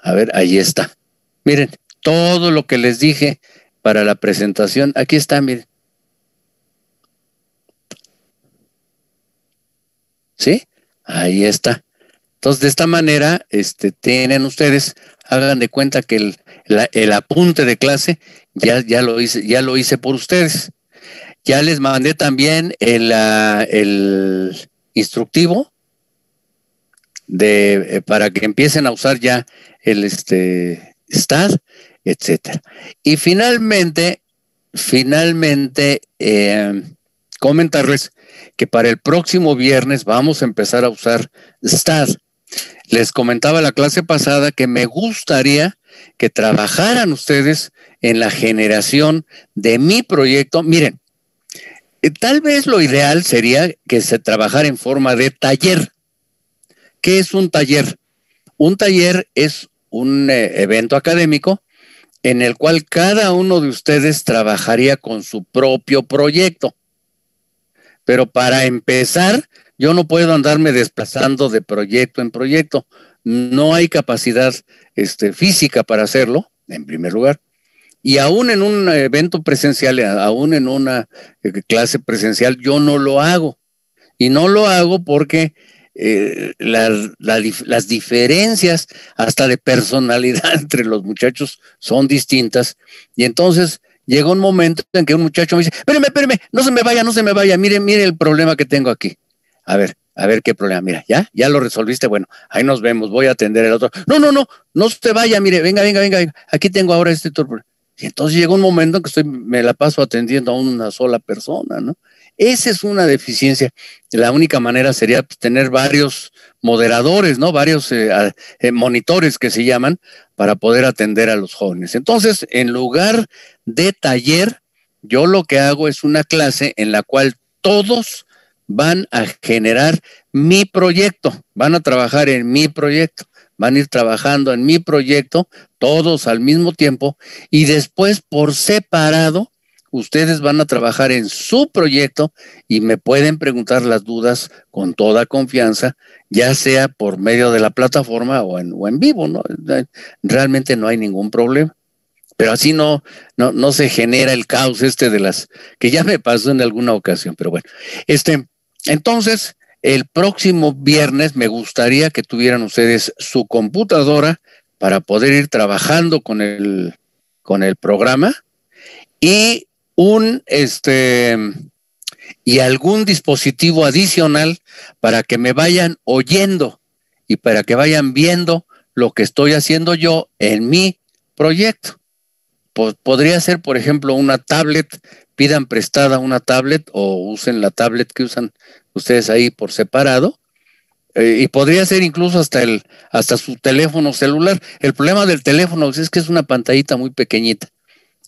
A ver, ahí está. Miren, todo lo que les dije para la presentación, aquí está, miren. ¿Sí? Ahí está. Entonces, de esta manera, este, tienen ustedes, hagan de cuenta que el, apunte de clase ya, ya, lo hice, ya lo hice por ustedes. Ya les mandé también el, ah, instructivo eh, para que empiecen a usar ya el este, etc. Y finalmente, finalmente, eh, comentarles que para el próximo viernes vamos a empezar a usar STAD. Les comentaba la clase pasada que me gustaría que trabajaran ustedes en la generación de mi proyecto. Miren, eh, tal vez lo ideal sería que se trabajara en forma de taller. ¿Qué es un taller? Un taller es un eh, evento académico en el cual cada uno de ustedes trabajaría con su propio proyecto. Pero para empezar, yo no puedo andarme desplazando de proyecto en proyecto. No hay capacidad este, física para hacerlo, en primer lugar. Y aún en un evento presencial, eh, aún en una eh, clase presencial, yo no lo hago. Y no lo hago porque eh, las diferencias hasta de personalidad entre los muchachos son distintas. Y entonces Llegó un momento en que un muchacho me dice, espérame, espérame, no se me vaya, no se me vaya, mire, mire el problema que tengo aquí. A ver, a ver qué problema, mira, ya, ya lo resolviste, bueno, ahí nos vemos, voy a atender el otro. No, no, no, no se vaya, mire, venga, venga, venga, aquí tengo ahora este turbo, Y entonces llegó un momento en que estoy, me la paso atendiendo a una sola persona, ¿no? Esa es una deficiencia. La única manera sería pues, tener varios moderadores, ¿no? Varios eh, eh, monitores que se llaman para poder atender a los jóvenes. Entonces, en lugar de taller, yo lo que hago es una clase en la cual todos van a generar mi proyecto, van a trabajar en mi proyecto, van a ir trabajando en mi proyecto, todos al mismo tiempo, y después por separado ustedes van a trabajar en su proyecto y me pueden preguntar las dudas con toda confianza, ya sea por medio de la plataforma o en, vivo, ¿no? Eh, realmente no hay ningún problema. Pero así no, no, se genera el caos este de las, que ya me pasó en alguna ocasión, pero bueno. Este, entonces, el próximo viernes me gustaría que tuvieran ustedes su computadora para poder ir trabajando con el, con el programa y un este y algún dispositivo adicional para que me vayan oyendo y para que vayan viendo lo que estoy haciendo yo en mi proyecto. podría ser, por ejemplo, una tablet, pidan prestada una tablet o usen la tablet que usan ustedes ahí por separado. Eh, y podría ser incluso hasta el hasta su teléfono celular. El problema del teléfono pues, es que es una pantallita muy pequeñita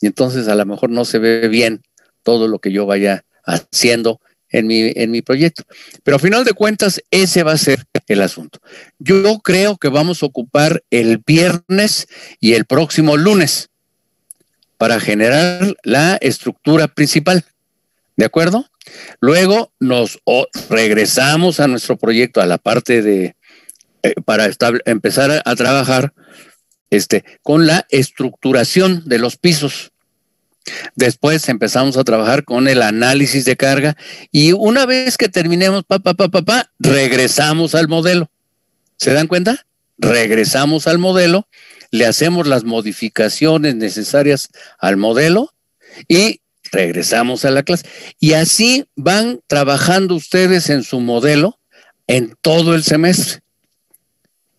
y entonces a lo mejor no se ve bien todo lo que yo vaya haciendo en mi, proyecto. Pero a final de cuentas, ese va a ser el asunto. Yo creo que vamos a ocupar el viernes y el próximo lunes para generar la estructura principal. ¿De acuerdo? Luego nos regresamos a nuestro proyecto, a la parte de, eh, para empezar a, a trabajar este, con la estructuración de los pisos. Después empezamos a trabajar con el análisis de carga y una vez que terminemos, pa, pa, pa, pa, pa, regresamos al modelo. ¿Se dan cuenta? Regresamos al modelo, le hacemos las modificaciones necesarias al modelo y regresamos a la clase. Y así van trabajando ustedes en su modelo en todo el semestre.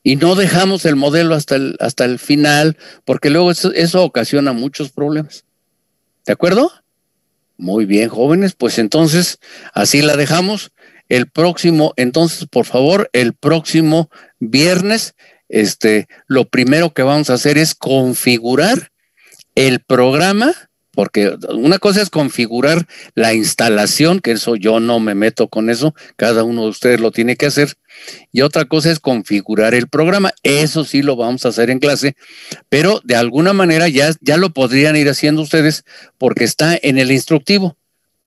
Y no dejamos el modelo hasta el, hasta el final, porque luego eso ocasiona muchos problemas. ¿De acuerdo? Muy bien, jóvenes, pues entonces así la dejamos. El próximo, entonces, por favor, el próximo viernes, este, lo primero que vamos a hacer es configurar el programa porque una cosa es configurar la instalación, que eso yo no me meto con eso, cada uno de ustedes lo tiene que hacer, y otra cosa es configurar el programa, eso sí lo vamos a hacer en clase, pero de alguna manera ya, ya lo podrían ir haciendo ustedes porque está en el instructivo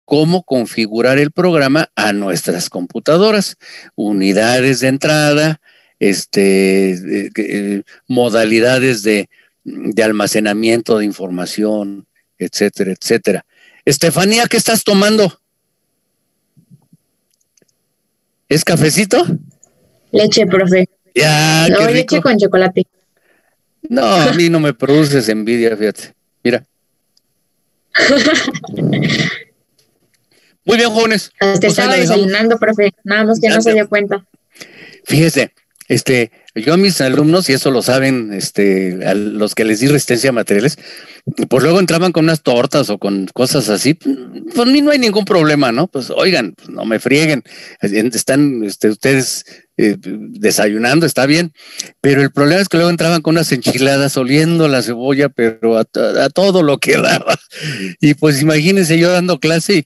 cómo configurar el programa a nuestras computadoras, unidades de entrada, este, eh, eh, modalidades de almacenamiento de información, etcétera, etcétera. Estefanía, ¿qué estás tomando? ¿Es cafecito? Leche, profe. no, leche con chocolate. No, a mí no me produces envidia, fíjate. Mira. Muy bien, jóvenes. Te pues estaba desayunando, profe. Nada más que no se dio cuenta. Fíjese, este, yo a mis alumnos, y eso lo saben este, a los que les di resistencia a materiales, pues luego entraban con unas tortas o con cosas así. Por pues mí no hay ningún problema, ¿no? Pues oigan, pues no me frieguen. Están este, ustedes eh, desayunando, está bien. Pero el problema es que luego entraban con unas enchiladas oliendo la cebolla, pero a, todo lo que daba. Y pues imagínense yo dando clase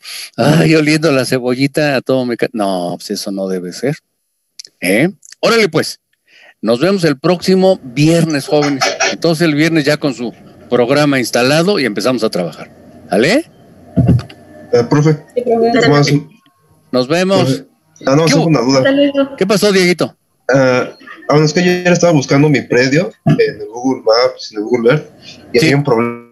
y oliendo la cebollita a todo me... No, pues eso no debe ser. ¿Eh? Órale pues. Nos vemos el próximo viernes, jóvenes. Entonces el viernes ya con su programa instalado y empezamos a trabajar. ¿Vale? Eh, profe. Nos vemos. Ah, no, ¿Qué, una duda. ¿Qué pasó, Dieguito? Uh, eh, bueno, es que yo estaba buscando mi predio en el Google Maps, en el Google Earth, y había un problema